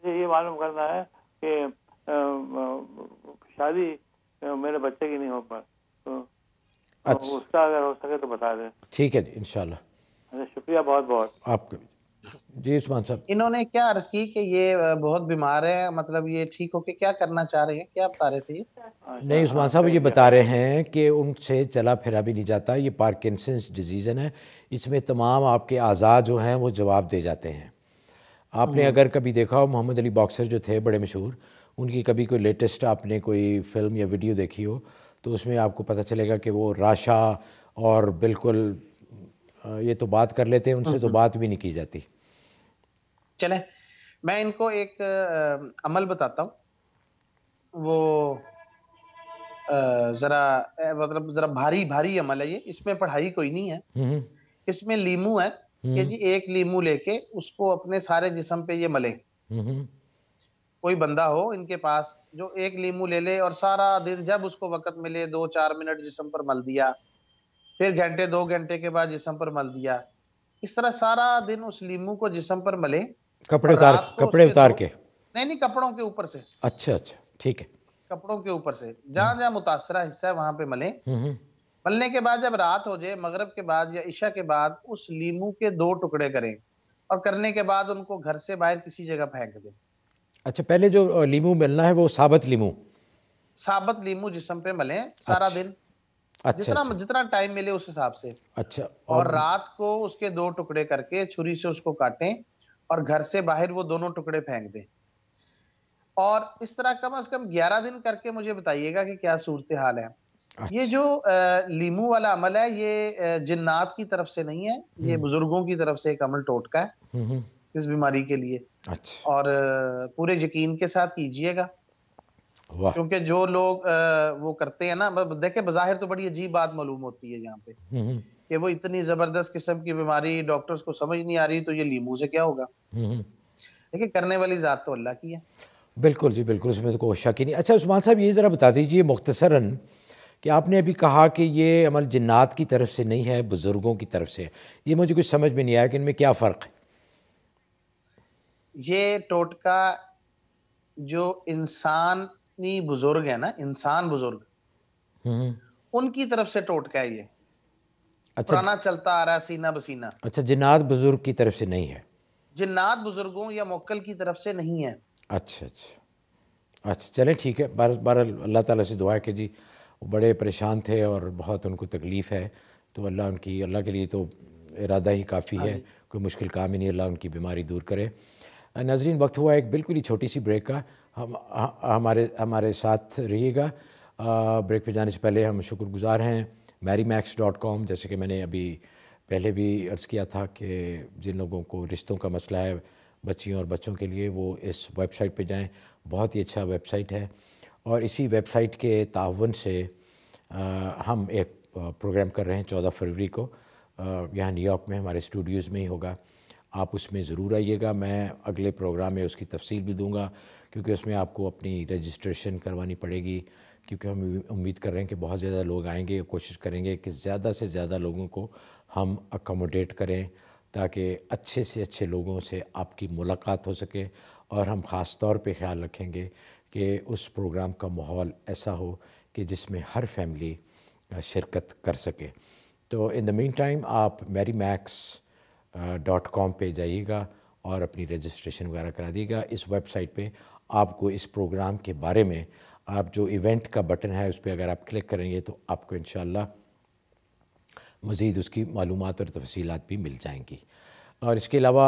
ये मालूम करना है कि शादी मेरे बच्चे की नहीं हो पा तो-, तो अच्छा। उसका अगर हो सके तो बता दें ठीक है जी इनशाला अच्छा, शुक्रिया बहुत बहुत आपका जी उस्मान साहब इन्होंने क्या अर्ज की कि ये बहुत बीमार है मतलब ये ठीक होके क्या करना चाह रहे हैं क्या बता रहे थे नहीं उस्मान साहब ये बता रहे हैं कि उनसे चला फिरा भी नहीं जाता ये पार्किंसंस डिजीज़न है इसमें तमाम आपके आज़ाद जो हैं वो जवाब दे जाते हैं आपने हम्म। अगर कभी देखा हो मोहम्मद अली बॉक्सर जो थे बड़े मशहूर उनकी कभी कोई लेटेस्ट आपने कोई फिल्म या वीडियो देखी हो तो उसमें आपको पता चलेगा कि वो राशा और बिल्कुल ये तो बात कर लेते हैं उनसे तो हम्म। बात भी नहीं की जाती चले मैं इनको एक आ, अमल बताता हूँ वो ज़रा मतलब ज़रा भारी भारी अमल है ये इसमें पढ़ाई कोई नहीं है हम्म, हम्म। इसमें लीमू है हम्म। कि जी एक लीमू लेके उसको अपने सारे जिसम पे ये मले कोई बंदा हो इनके पास जो एक लीमू ले ले और सारा दिन जब उसको वक्त मिले दो चार मिनट जिसम पर मल दिया फिर घंटे दो घंटे के बाद जिसम पर मल दिया इस तरह सारा दिन उस लीमू को जिसम पर मले कपड़े उतार कपड़े उतार के नहीं नहीं कपड़ों के ऊपर से अच्छा अच्छा ठीक है कपड़ों के ऊपर से जहाँ जहाँ मुतासरा हिस्सा है वहाँ पे मले हम्म, हम्म। मलने के बाद जब रात हो जाए मगरब के बाद या ईशा के बाद उस लीमू के दो टुकड़े करें और करने के बाद उनको घर से बाहर किसी जगह फेंक दें अच्छा पहले जो लीमू मिलना है वो साबत लीमू साबत लीमू जिसम पे मले सारा अच्छा। दिन अच्छा, जितना अच्छा। जितना टाइम मिले उस हिसाब से अच्छा और, और रात को उसके दो टुकड़े करके छुरी से उसको काटें और घर से बाहर वो दोनों टुकड़े फेंक दें और इस तरह कम से कम 11 दिन करके मुझे बताइएगा कि क्या सूरत हाल है ये अच्छा। जो लीमू वाला अमल है ये जिन्नात की तरफ से नहीं है ये हम्म। बुजुर्गों की तरफ से एक अमल टोटका है हम्म, हम्म। इस बीमारी के लिए अच्छा। और पूरे यकीन के साथ कीजिएगा क्योंकि जो लोग वो करते हैं ना देखे बाहर तो बड़ी अजीब बात मालूम होती है यहाँ पे कि वो इतनी जबरदस्त किस्म की बीमारी डॉक्टर्स को समझ नहीं आ रही तो ये लीमू से क्या होगा हम्म, हम्म। देखिए करने वाली ज़ात तो अल्लाह की है बिल्कुल जी बिल्कुल उसमें तो कोई शक ही नहीं अच्छा उस्मान साहब ये ज़रा बता दीजिए मुख्तसरन कि आपने अभी कहा कि ये अमल जन्नात की तरफ से नहीं है बुज़ुर्गों की तरफ से ये मुझे कुछ समझ में नहीं आया कि इनमें क्या फ़र्क है ये टोटका जो इंसानी बुज़ुर्ग है ना इंसान बुज़ुर्ग हम्म, उनकी तरफ से टोटका है ये अच्छा पुराना चलता आ रहा है सीना बसीना अच्छा जिन्नात बुजुर्ग की तरफ से नहीं है जिन्नात बुजुर्गों या मोक्ल की तरफ से नहीं है अच्छा अच्छा अच्छा चले ठीक है बार बार अल्लाह ताला से दुआ के कि जी बड़े परेशान थे और बहुत उनको तकलीफ़ है तो अल्लाह उनकी अल्लाह के लिए तो इरादा ही काफ़ी है हाँ कोई मुश्किल काम ही नहीं अल्लाह उनकी बीमारी दूर करे नाजरीन वक्त हुआ एक बिल्कुल ही छोटी सी ब्रेक का हम हमारे हमारे साथ रहिएगा ब्रेक पे जाने से पहले हम शुक्रगुजार हैं मैरी मैक्स डॉट कॉम जैसे कि मैंने अभी पहले भी अर्ज़ किया था कि जिन लोगों को रिश्तों का मसला है बच्चियों और बच्चों के लिए वो इस वेबसाइट पे जाएं बहुत ही अच्छा वेबसाइट है और इसी वेबसाइट के तावन से आ, हम एक प्रोग्राम कर रहे हैं चौदह फरवरी को यहाँ न्यूयॉर्क में हमारे स्टूडियोज़ में ही होगा आप उसमें ज़रूर आइएगा मैं अगले प्रोग्राम में उसकी तफसील भी दूँगा क्योंकि उसमें आपको अपनी रजिस्ट्रेशन करवानी पड़ेगी क्योंकि हम उम्मीद कर रहे हैं कि बहुत ज़्यादा लोग आएंगे कोशिश करेंगे कि ज़्यादा से ज़्यादा लोगों को हम अकोमोडेट करें ताकि अच्छे से अच्छे लोगों से आपकी मुलाकात हो सके और हम ख़ास तौर पे ख्याल रखेंगे कि उस प्रोग्राम का माहौल ऐसा हो कि जिसमें हर फैमिली शिरकत कर सके तो इन द मीन टाइम आप मेरी मैक्स डॉट कॉम पर जाइएगा और अपनी रजिस्ट्रेशन वगैरह करा दीजिएगा इस वेबसाइट पे आपको इस प्रोग्राम के बारे में आप जो इवेंट का बटन है उस पर अगर आप क्लिक करेंगे तो आपको इन मज़ीद उसकी मालूम और तफसीत भी मिल जाएंगी और इसके अलावा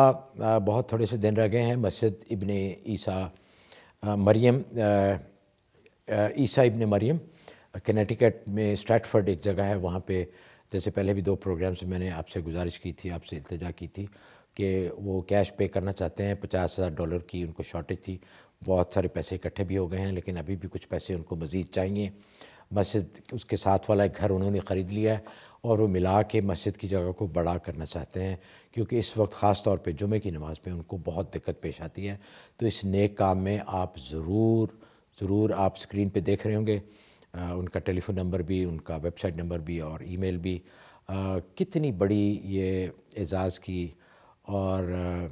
बहुत थोड़े से दिन रह गए हैं मस्जिद इबन ईसा मरियम ईसा इबन मरियम कनेटिकट में स्ट्रैटफर्ड एक जगह है वहाँ पे जैसे पहले भी दो प्रोग्राम्स मैंने आपसे गुजारिश की थी आपसे इल्तजा की थी कि वो कैश पे करना चाहते हैं पचास हज़ार डॉलर की उनको शॉर्टेज थी बहुत सारे पैसे इकट्ठे भी हो गए हैं लेकिन अभी भी कुछ पैसे उनको मज़ीद चाहिए मस्जिद उसके साथ वाला एक घर उन्होंने ख़रीद लिया है और वो मिला के मस्जिद की जगह को बड़ा करना चाहते हैं क्योंकि इस वक्त ख़ास तौर पे जुमे की नमाज़ पर उनको बहुत दिक्कत पेश आती है तो इस नेक काम में आप ज़रूर ज़रूर आप स्क्रीन पे देख रहे होंगे आ, उनका टेलीफोन नंबर भी उनका वेबसाइट नंबर भी और ईमेल भी आ, कितनी बड़ी ये एजाज़ की और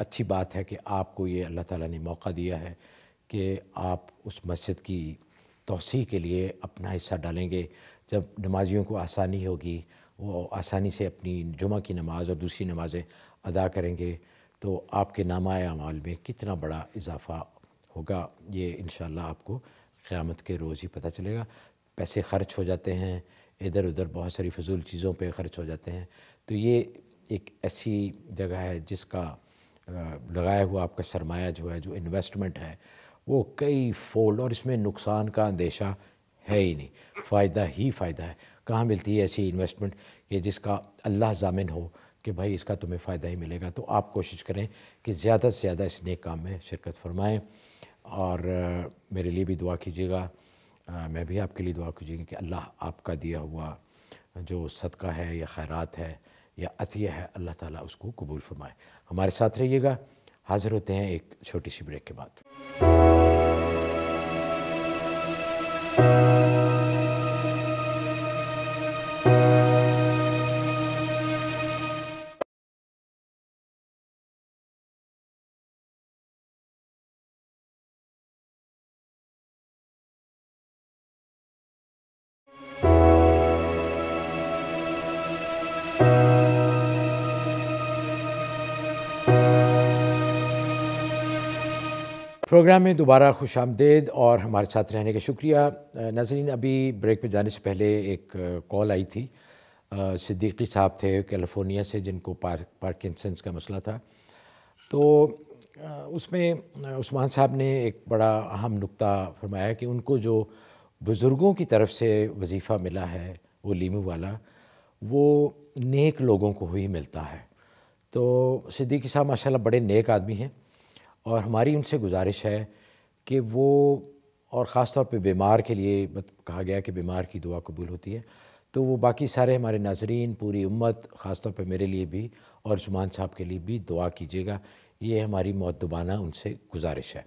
अच्छी बात है कि आपको ये अल्लाह ताला ने मौका दिया है कि आप उस मस्जिद की तोसी के लिए अपना हिस्सा डालेंगे जब नमाजियों को आसानी होगी वो आसानी से अपनी जुमा की नमाज़ और दूसरी नमाज़ें अदा करेंगे तो आपके नामा अमाल में कितना बड़ा इजाफ़ा होगा ये इन आपको क़्यामत के रोज़ ही पता चलेगा पैसे खर्च हो जाते हैं इधर उधर बहुत सारी फजूल चीज़ों पे खर्च हो जाते हैं तो ये एक ऐसी जगह है जिसका लगाया हुआ आपका सरमाया जो है जो इन्वेस्टमेंट है वो कई फोल्ड और इसमें नुकसान का अंदेशा है ही नहीं फ़ायदा ही फ़ायदा है कहाँ मिलती है ऐसी इन्वेस्टमेंट कि जिसका अल्लाह जामिन हो कि भाई इसका तुम्हें फ़ायदा ही मिलेगा तो आप कोशिश करें कि ज़्यादा से ज़्यादा इस नेक काम में शिरकत फरमाएँ और मेरे लिए भी दुआ कीजिएगा मैं भी आपके लिए दुआ कीजिएगा कि अल्लाह आपका दिया हुआ जो सदका है या खैरात है या अतिया है अल्लाह ताला उसको कबूल फरमाए हमारे साथ रहिएगा हाज़िर होते हैं एक छोटी सी ब्रेक के बाद प्रोग्राम में दोबारा खुश आमदेद और हमारे साथ रहने का शुक्रिया नाजरीन अभी ब्रेक में जाने से पहले एक कॉल आई थी सिद्दीकी साहब थे कैलिफोर्निया से जिनको पार्क पार्किंसंस का मसला था तो उसमें उस्मान साहब ने एक बड़ा अहम नुक्ता फरमाया कि उनको जो बुज़ुर्गों की तरफ से वजीफ़ा मिला है वो लीमू वाला वो नेक लोगों को ही मिलता है तो सिद्दीकी साहब माशाल्लाह बड़े नेक आदमी हैं और हमारी उनसे गुजारिश है कि वो और ख़ास तौर पे बीमार के लिए कहा गया कि बीमार की दुआ कबूल होती है तो वो बाकी सारे हमारे नाजरीन पूरी उम्मत ख़ास तौर पे मेरे लिए भी और जुमान साहब के लिए भी दुआ कीजिएगा ये हमारी मतदबाना उनसे गुजारिश है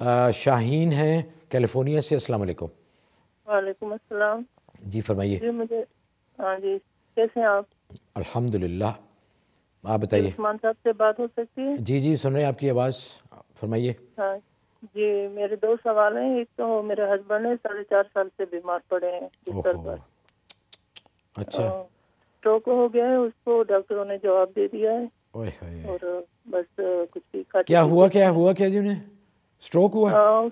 शाहन शाहीन हैं कैलिफोर्निया से असल वालेकुम जी फरमाइए जी हाँ जी कैसे हैं आप अल्हम्दुलिल्लाह आप बताइए साहब से बात हो सकती है जी जी सुन रहे हैं आपकी आवाज़ फरमाइए हाँ, जी मेरे दो सवाल हैं एक तो मेरे हस्बैंड है साढ़े चार साल से बीमार पड़े हैं बिस्तर पर अच्छा स्ट्रोक हाँ, हो गया है उसको डॉक्टरों ने जवाब दे दिया है ओए और बस कुछ भी क्या हुआ क्या हुआ क्या जी उन्हें स्ट्रोक हुआ आ, हाँ,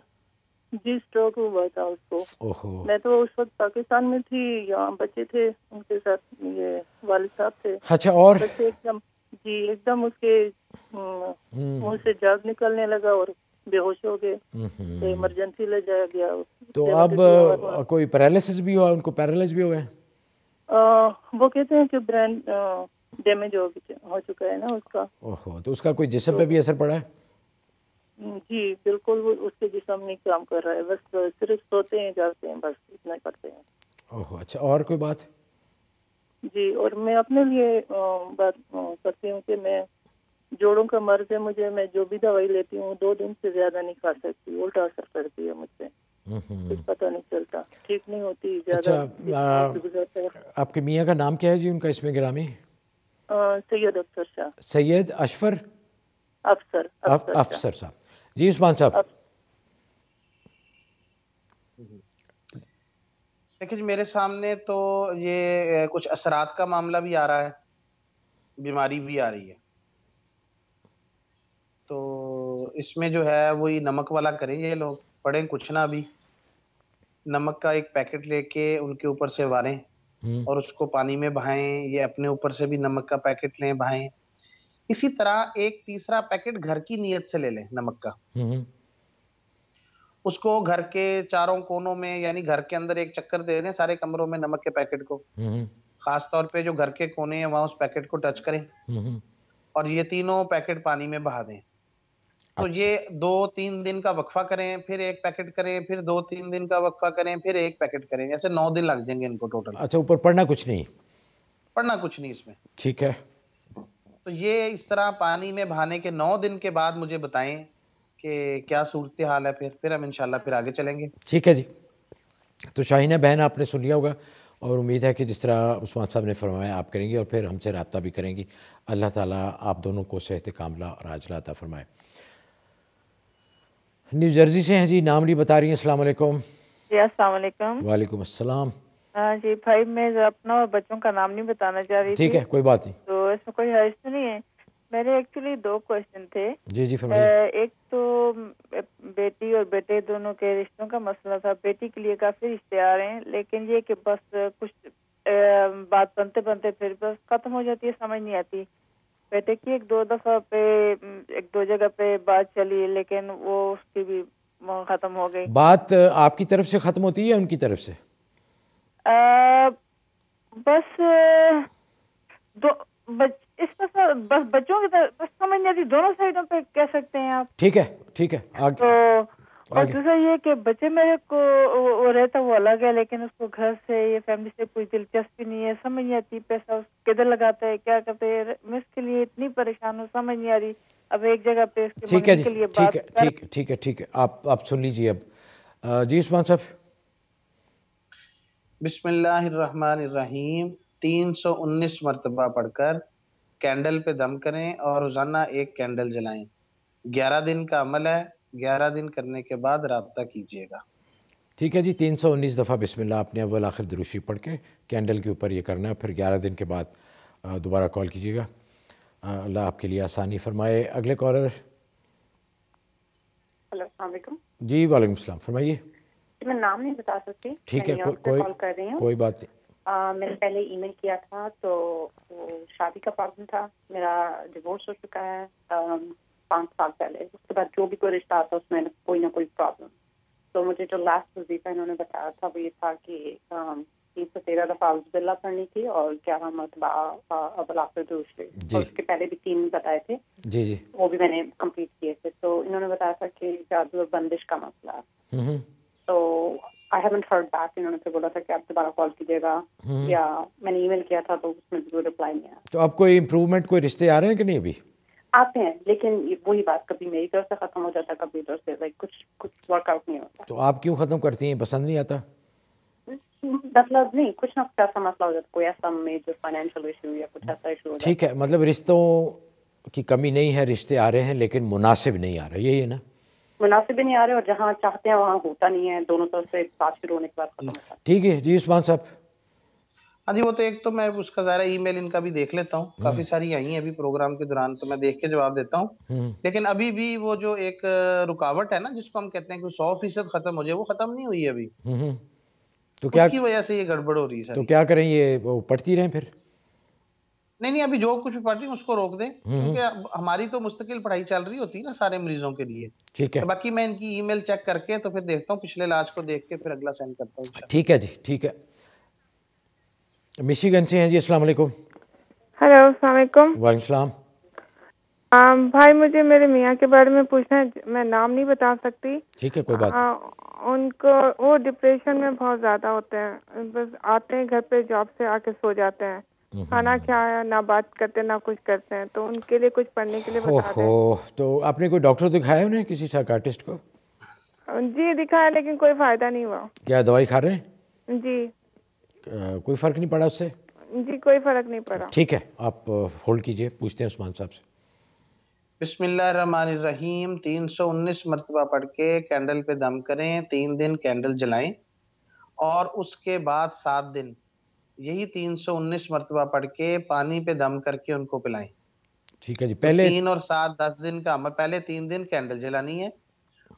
जी स्ट्रोक हुआ था उसको ओहो। मैं तो उस वक्त पाकिस्तान में थी यहाँ बच्चे थे उनके साथ ये वाले साहब थे अच्छा और एकदम जी एकदम उसके हम्म, हम्म। मुंह से जाग निकलने लगा और बेहोश हो गए हम्म। तो इमरजेंसी ले जाया गया तो अब कोई पैरालिसिस भी हुआ उनको पैरालिसिस भी हो गए वो कहते हैं कि ब्रेन डैमेज हो, हो चुका है ना उसका ओहो तो उसका कोई जिस्म तो, पे भी असर पड़ा है जी बिल्कुल वो उसके जिस्म नहीं काम कर रहा है बस सिर्फ सोते हैं जाते हैं बस इतना करते हैं ओहो अच्छा और कोई बात है? जी और मैं अपने लिए बात करती हूँ कि मैं जोड़ों का मर्ज है मुझे मैं जो भी दवाई लेती हूँ दो दिन से ज्यादा नहीं खा सकती उल्टा असर करती है मुझसे पता नहीं चलता ठीक नहीं होती ज्यादा अच्छा, आपके मियाँ का नाम क्या है जी उनका इसमें ग्रामी सैयद अफसर शाह सैयद अशफर अफसर अफसर साहब जी उस्मान साहब देखिए मेरे सामने तो ये कुछ असरात का मामला भी आ रहा है बीमारी भी आ रही है तो इसमें जो है वही नमक वाला करें ये लोग पड़े कुछ ना अभी नमक का एक पैकेट लेके उनके ऊपर से वारें हम्म। और उसको पानी में बहाएं ये अपने ऊपर से भी नमक का पैकेट लें बहाएं इसी तरह एक तीसरा पैकेट घर की नीयत से ले लें नमक का हम्म। उसको घर के चारों कोनों में यानी घर के अंदर एक चक्कर दे दें सारे कमरों में नमक के पैकेट को हम्म। खासतौर पे जो घर के कोने हैं वहां उस पैकेट को टच करें हम्म। और ये तीनों पैकेट पानी में बहा दें तो अच्छा। ये दो तीन दिन का वक्फा करें फिर एक पैकेट करें फिर दो तीन दिन का वक्फा करें फिर एक पैकेट करें जैसे नौ दिन लग जाएंगे इनको टोटल अच्छा ऊपर पढ़ना कुछ नहीं पढ़ना कुछ नहीं इसमें ठीक है तो ये इस तरह पानी में बहाने के नौ दिन के बाद मुझे बताएं कि क्या सूरत हाल है फिर फिर हम इनशाला फिर आगे चलेंगे ठीक है जी तो शाहिना बहन आपने सुन लिया होगा और उम्मीद है कि जिस तरह उस्मान साहब ने फरमाया आप करेंगी और फिर हमसे रबता भी करेंगी अल्लाह ताला आप दोनों को सेहत कामला और आजला अता फरमाए न्यू जर्सी से हैं जी नाम नहीं बता रही हैं अस्सलाम वालेकुम जी अस्सलाम वालेकुम वालेकुम अस्सलाम हाँ जी भाई मैं अपना और बच्चों का नाम नहीं बताना चाह रही ठीक है कोई बात नहीं तो इसमें कोई हर्ज तो नहीं है मेरे एक्चुअली दो क्वेश्चन थे जी जी फरमाइए एक तो बेटी और बेटे दोनों के रिश्तों का मसला था बेटी के लिए काफी रिश्ते आ रहे हैं लेकिन ये कि बस कुछ बात बनते बनते फिर बस खत्म हो जाती है समझ नहीं आती बेटे की एक दो दफा पे एक दो जगह पे बात चली लेकिन वो उसकी भी खत्म हो गई बात आपकी तरफ से खत्म होती है या उनकी तरफ से आ, बस दो बच, इस पर तो बस बच्चों की बस समझ नहीं आती दोनों साइडों पे कह सकते हैं आप ठीक है ठीक है आगे, तो और दूसरा ये कि बच्चे मेरे को वो रहता वो अलग है लेकिन उसको घर से ये फैमिली से कोई दिलचस्पी नहीं है समझ नहीं आती पैसा किधर लगाता है क्या करते है मैं इसके लिए इतनी परेशान हूँ समझ नहीं आ रही अब एक जगह पे ठीक है ठीक है ठीक है ठीक है ठीक है आप आप सुन लीजिए अब जी उस्मान साहब बिस्मिल्लाहिर्रहमानिर्रहीम तीन सौ उन्नीस मरतबा पढ़कर कैंडल पे दम करें और रोजाना एक कैंडल जलाएं ग्यारह दिन का अमल है ग्यारह दिन करने के बाद रबता कीजिएगा ठीक है जी तीन सौ उन्नीस दफ़ा बिस्मिल्लाह आपने अव्वल आखिर दुरुशी पढ़ के कैंडल के ऊपर ये करना है फिर ग्यारह दिन के बाद दोबारा कॉल कीजिएगा अल्लाह आपके लिए आसानी फरमाए अगले कॉलर जी वालेकुम फरमाइए मैं नाम नहीं बता सकती ठीक है को, कोई कोई बात नहीं मैंने पहले ईमेल किया था तो शादी का प्रॉब्लम था मेरा डिवोर्स हो चुका है पाँच साल पहले उसके बाद जो भी कोई रिश्ता आता उसमें कोई ना कोई प्रॉब्लम तो मुझे जो लास्ट वजीफा इन्होंने बताया था वो ये था कि तीन सौ तेरह दफ़ा बिल्ला पढ़नी थी और ग्यारह मरतबा अबल दूसरे उसके पहले भी तीन बताए थे जी जी वो भी मैंने कंप्लीट किए थे तो इन्होंने बताया था कि जादू और बंदिश का मसला हम्म, हम्म। तो आई हैवंट हर्ड बैक इन्होंने फिर बोला था कि आप दोबारा कॉल कीजिएगा हम्म। या मैंने ईमेल किया था तो उसमें भी रिप्लाई नहीं आया तो आपको इम्प्रूवमेंट कोई रिश्ते आ रहे हैं कि नहीं अभी आते हैं लेकिन वही बात कभी मेरी तरफ से खत्म हो जाता कभी तरफ से लाइक कुछ कुछ वर्कआउट नहीं होता तो आप क्यों खत्म करती हैं पसंद नहीं आता मतलब नहीं कुछ ना कुछ ऐसा मसला हो जाता कोई ऐसा मेजर फाइनेंशियल इशू या कुछ ऐसा इशू ठीक है मतलब रिश्तों की कमी नहीं है रिश्ते आ रहे हैं लेकिन मुनासिब नहीं आ रहे यही है ना मुनासिब नहीं आ रहे और जहाँ चाहते हैं वहाँ होता नहीं है दोनों तरफ से बात शुरू होने के बाद ठीक है जी उस्मान साहब हाँ जी वो तो एक तो मैं उसका ज़रा ईमेल इनका भी देख लेता हूँ काफ़ी हम्म। सारी आई हैं अभी प्रोग्राम के दौरान तो मैं देख के जवाब देता हूँ हम्म। लेकिन अभी भी वो जो एक रुकावट है ना जिसको हम कहते हैं कि सौ फीसद खत्म हो जाए वो खत्म नहीं हुई अभी हम्म, तो क्या की वजह से ये गड़बड़ हो रही है तो क्या करें ये वो पढ़ती रहें फिर नहीं नहीं अभी जो कुछ भी पढ़ रही उसको रोक दें हम्म, हम्म। क्योंकि हमारी तो मुस्तकिल पढ़ाई चल रही होती है ना सारे मरीजों के लिए ठीक है तो बाकी मैं इनकी ईमेल चेक करके तो फिर देखता हूँ पिछले लास्ट को देख के फिर अगला सेंड करता हूँ ठीक है जी ठीक है मिशीगंज से हैं जी अस्सलाम वालेकुम हेलो अस्सलाम वालेकुम वालेकुम सलाम भाई मुझे मेरे मियाँ के बारे में पूछना है मैं नाम नहीं बता सकती ठीक है कोई बात आ, उनको वो डिप्रेशन में बहुत ज्यादा होते हैं बस आते हैं घर पे जॉब से आके सो जाते हैं हम्म। खाना क्या है ना बात करते ना कुछ करते हैं तो उनके लिए कुछ पढ़ने के लिए बता दें तो आपने कोई डॉक्टर दिखाया उन्हें किसी साइकाटिस्ट को जी दिखाया लेकिन कोई फायदा नहीं हुआ क्या दवाई खा रहे हैं जी कोई फर्क नहीं पड़ा उससे जी कोई फर्क नहीं पड़ा ठीक है आप होल्ड कीजिए पूछते हैं उस्मान साहब से बिस्मिल्लाम 319 मरतबा पढ़ के कैंडल पे दम करें तीन दिन कैंडल जलाएं और उसके बाद सात दिन यही 319 मरतबा पढ़ के पानी पे दम करके उनको पिलाएं ठीक है जी पहले तो तीन और सात दस दिन का अमल पहले तीन दिन कैंडल जलानी है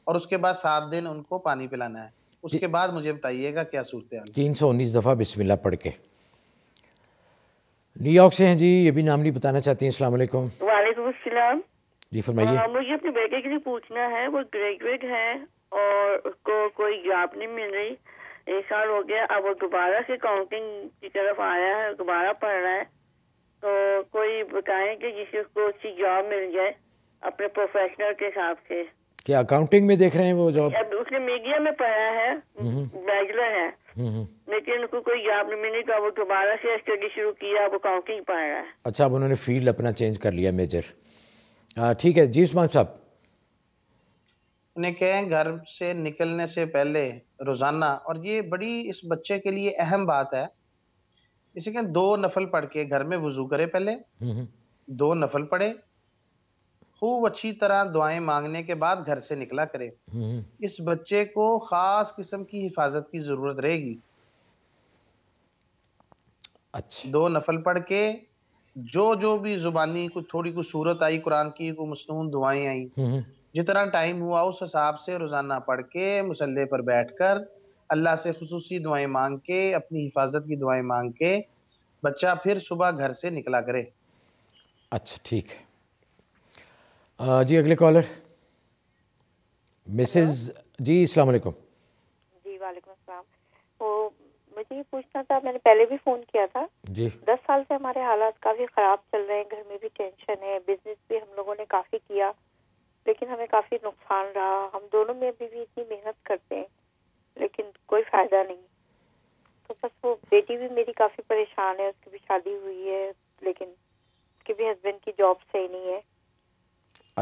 और उसके बाद सात दिन उनको पानी पिलाना है उसके बाद मुझे बताइएगा क्या सूरत तीन सौ उन्नीस दफ़ा बिस्मिल्ला पढ़ के न्यूयॉर्क से हैं जी ये भी नाम नहीं बताना चाहती हैं अस्सलाम वालेकुम वालेकुम जी फरमाइए हाँ, मुझे अपने बेटे के लिए पूछना है वो ग्रेजुएट है और उसको कोई जॉब नहीं मिल रही एक साल हो गया अब वो दोबारा से काउंटिंग की तरफ आया है दोबारा पढ़ रहा है तो कोई बताएं कि जिसे उसको अच्छी जॉब मिल जाए अपने प्रोफेशनल के हिसाब से क्या अकाउंटिंग में देख रहे हैं वो जॉब अब उसने मीडिया में पढ़ा है बैचलर है लेकिन उनको कोई जॉब नहीं मिली तो वो दोबारा से स्टडी शुरू किया अब अकाउंटिंग पढ़ रहा है अच्छा अब उन्होंने फील्ड अपना चेंज कर लिया मेजर ठीक है जी उस्मान साहब अपने के घर से निकलने से पहले रोज़ाना और ये बड़ी इस बच्चे के लिए अहम बात है इसे कहें दो नफल पढ़ के घर में वजू करे पहले हम्म, हम्म। दो नफल पढ़े खूब अच्छी तरह दुआएं मांगने के बाद घर से निकला करे हम्म, इस बच्चे को खास किस्म की हिफाजत की जरूरत रहेगी अच्छा दो नफल पढ़ के जो जो भी जुबानी कुछ थोड़ी कुछ सूरत आई कुरान की कोई मसनून दुआएं आई जितना टाइम हुआ उस हिसाब से रोज़ाना पढ़ के मुसल्ले पर बैठ कर अल्लाह से खसूस दुआएं मांग के अपनी हिफाजत की दुआएं मांग के बच्चा फिर सुबह घर से निकला करे अच्छा ठीक है जी अगले कॉलर मिसेज जी अस्सलाम वालेकुम जी वालेकुम अस्सलाम तो मुझे ये पूछना था मैंने पहले भी फ़ोन किया था जी दस साल से हमारे हालात काफ़ी ख़राब चल रहे हैं घर में भी टेंशन है बिजनेस भी हम लोगों ने काफ़ी किया लेकिन हमें काफ़ी नुकसान रहा हम दोनों में अभी भी इतनी मेहनत करते हैं लेकिन कोई फ़ायदा नहीं तो बस वो बेटी भी मेरी काफ़ी परेशान है उसकी भी शादी हुई है लेकिन उसके भी हस्बैंड की जॉब सही नहीं है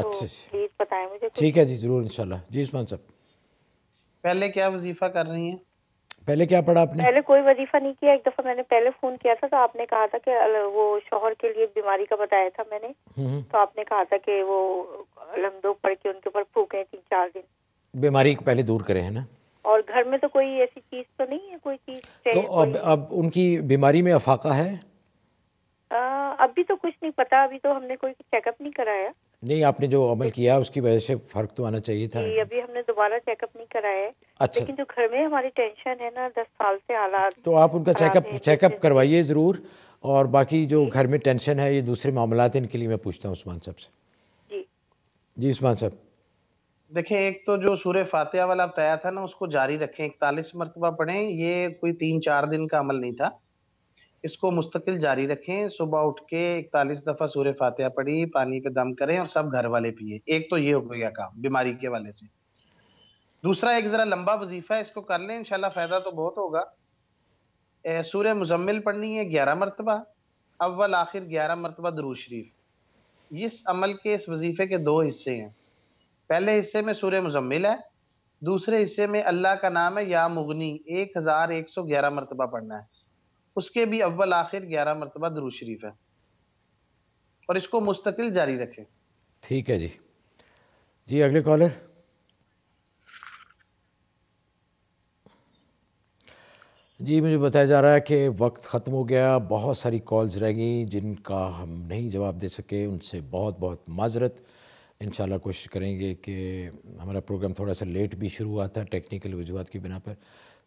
तो अच्छा तो अच्छा। प्लीज़ बताएं मुझे ठीक है जी ज़रूर इंशाल्लाह जी उस्मान साहब पहले क्या वजीफ़ा कर रही हैं पहले क्या पढ़ा आपने पहले कोई वजीफा नहीं किया एक दफा मैंने पहले फोन किया था तो आपने कहा था कि वो शोहर के लिए बीमारी का बताया था मैंने हम्म, हम्म। तो आपने कहा था कि वो अलमदो पढ़ के उनके ऊपर फूके तीन चार दिन बीमारी को पहले दूर करे है ना और घर में तो कोई ऐसी चीज तो नहीं है कोई चीज तो अब अब उनकी बीमारी में अफाका है अभी तो कुछ नहीं पता अभी तो हमने कोई चेकअप नहीं कराया नहीं आपने जो अमल किया उसकी वजह से फर्क तो आना चाहिए था अभी हमने दोबारा चेकअप नहीं कराया अच्छा लेकिन जो घर में हमारी टेंशन है ना दस साल से हालात तो आप उनका चेकअप चेकअप करवाइए ज़रूर और बाकी जो घर में टेंशन है ये दूसरे मामला इनके लिए मैं पूछता हूँ उस्मान साहब से जी उस्मान साहब देखें एक तो जो सूर्य फातिहा वाला बताया था ना उसको जारी रखें इकतालीस मरतबा पढ़ें ये कोई तीन चार दिन का अमल नहीं था इसको मुस्तकिल जारी रखें सुबह उठ के इकतालीस दफ़ा सूर्य फातिहा पढ़ी पानी पे दम करें और सब घर वाले पिए एक तो ये हो गया काम बीमारी के वाले से दूसरा एक ज़रा लंबा वजीफ़ा है इसको कर लें इनशाला फ़ायदा तो बहुत होगा सूर्य मुजम्मिल पढ़नी है ग्यारह मरतबा अव्वल आखिर ग्यारह मरतबा दरू शरीफ इस अमल के इस वजीफ़े के दो हिस्से हैं पहले हिस्से में सूर्य मुजम्मिल है दूसरे हिस्से में अल्लाह का नाम है या मुगनी एक हज़ार एक सौ ग्यारह मरतबा पढ़ना है उसके भी अव्वल आखिर ग्यारह मरतबा दरू शरीफ है और इसको मुस्तकिल जारी रखें ठीक है जी जी अगले कॉलर जी मुझे बताया जा रहा है कि वक्त ख़त्म हो गया बहुत सारी कॉल्स रह गई जिनका हम नहीं जवाब दे सके उनसे बहुत बहुत माजरत इन कोशिश करेंगे कि हमारा प्रोग्राम थोड़ा सा लेट भी शुरू हुआ था टेक्निकल वजूहत की बिना पर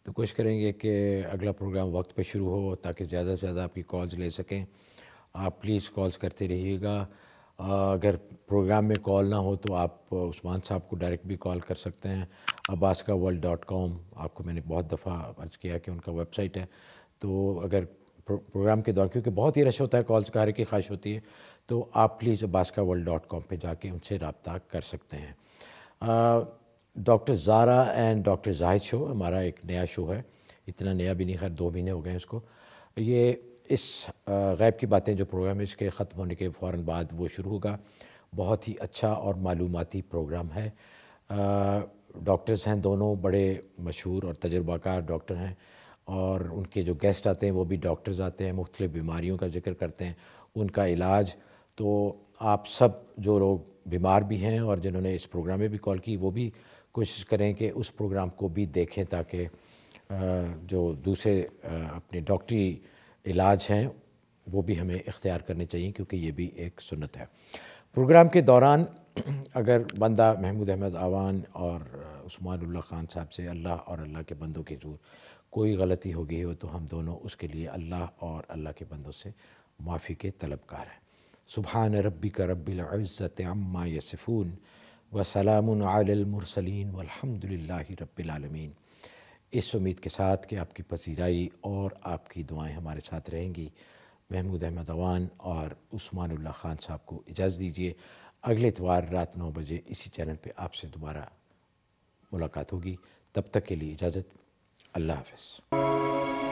तो कोशिश करेंगे कि अगला प्रोग्राम वक्त पे शुरू हो ताकि ज़्यादा से ज़्यादा आपकी कॉल्स ले सकें आप प्लीज़ कॉल्स करते रहिएगा अगर प्रोग्राम में कॉल ना हो तो आप उस्मान साहब को डायरेक्ट भी कॉल कर सकते हैं अब्बास का वर्ल्ड डॉट कॉम आपको मैंने बहुत दफ़ा अर्ज किया कि उनका वेबसाइट है तो अगर प्रोग्राम के दौरान क्योंकि बहुत ही रश होता है कॉल्स का हर की ख्वाहिश होती है तो आप प्लीज़ अब्बास का वर्ल्ड डॉट कॉम पर जाके उनसे रबता कर सकते हैं doctor Zara and doctor Zahid show हमारा एक नया शो है इतना नया भी नहीं खैर दो महीने हो गए हैं इसको ये इस गैब की बातें जो प्रोग्राम है इसके ख़त्म होने के फ़ौर बाद वो शुरू होगा बहुत ही अच्छा और मालूमती प्रोग्राम है डॉक्टर्स हैं दोनों बड़े मशहूर और तजुर्बाकार डॉक्टर हैं और उनके जो गेस्ट आते हैं वो भी डॉक्टर्स आते हैं मुख्तलिफ़ बीमारियों का जिक्र करते हैं उनका इलाज तो आप सब जो लोग बीमार भी हैं और जिन्होंने इस प्रोग्राम में भी कॉल की वो भी कोशिश करें कि उस प्रोग्राम को भी देखें ताकि जो दूसरे अपने डॉक्टरी इलाज हैं वो भी हमें इख्तियार करने चाहिए क्योंकि ये भी एक सुनत है प्रोग्राम के दौरान अगर बंदा महमूद अहमद आवान और उस्मानुल्ला ख़ान साहब से अल्लाह और अल्लाह के बंदों के जूर कोई गलती हो गई हो तो हम दोनों उसके लिए अल्लाह और अल्लाह के बंदों से माफ़ी के तलबकार हैं सुबहान रबी का रबिल्ज़त अम्मा यसफ़ून वसलामसलिन वलहमदिल्ला रबालमीन इस उम्मीद के साथ कि आपकी पसीराई और आपकी दुआएं हमारे साथ रहेंगी महमूद अहमद अवान और उस्मानुल्ला ख़ान साहब को इजाज़त दीजिए अगले इतवार रात नौ बजे इसी चैनल पे आपसे दोबारा मुलाकात होगी तब तक के लिए इजाज़त अल्लाह हाफ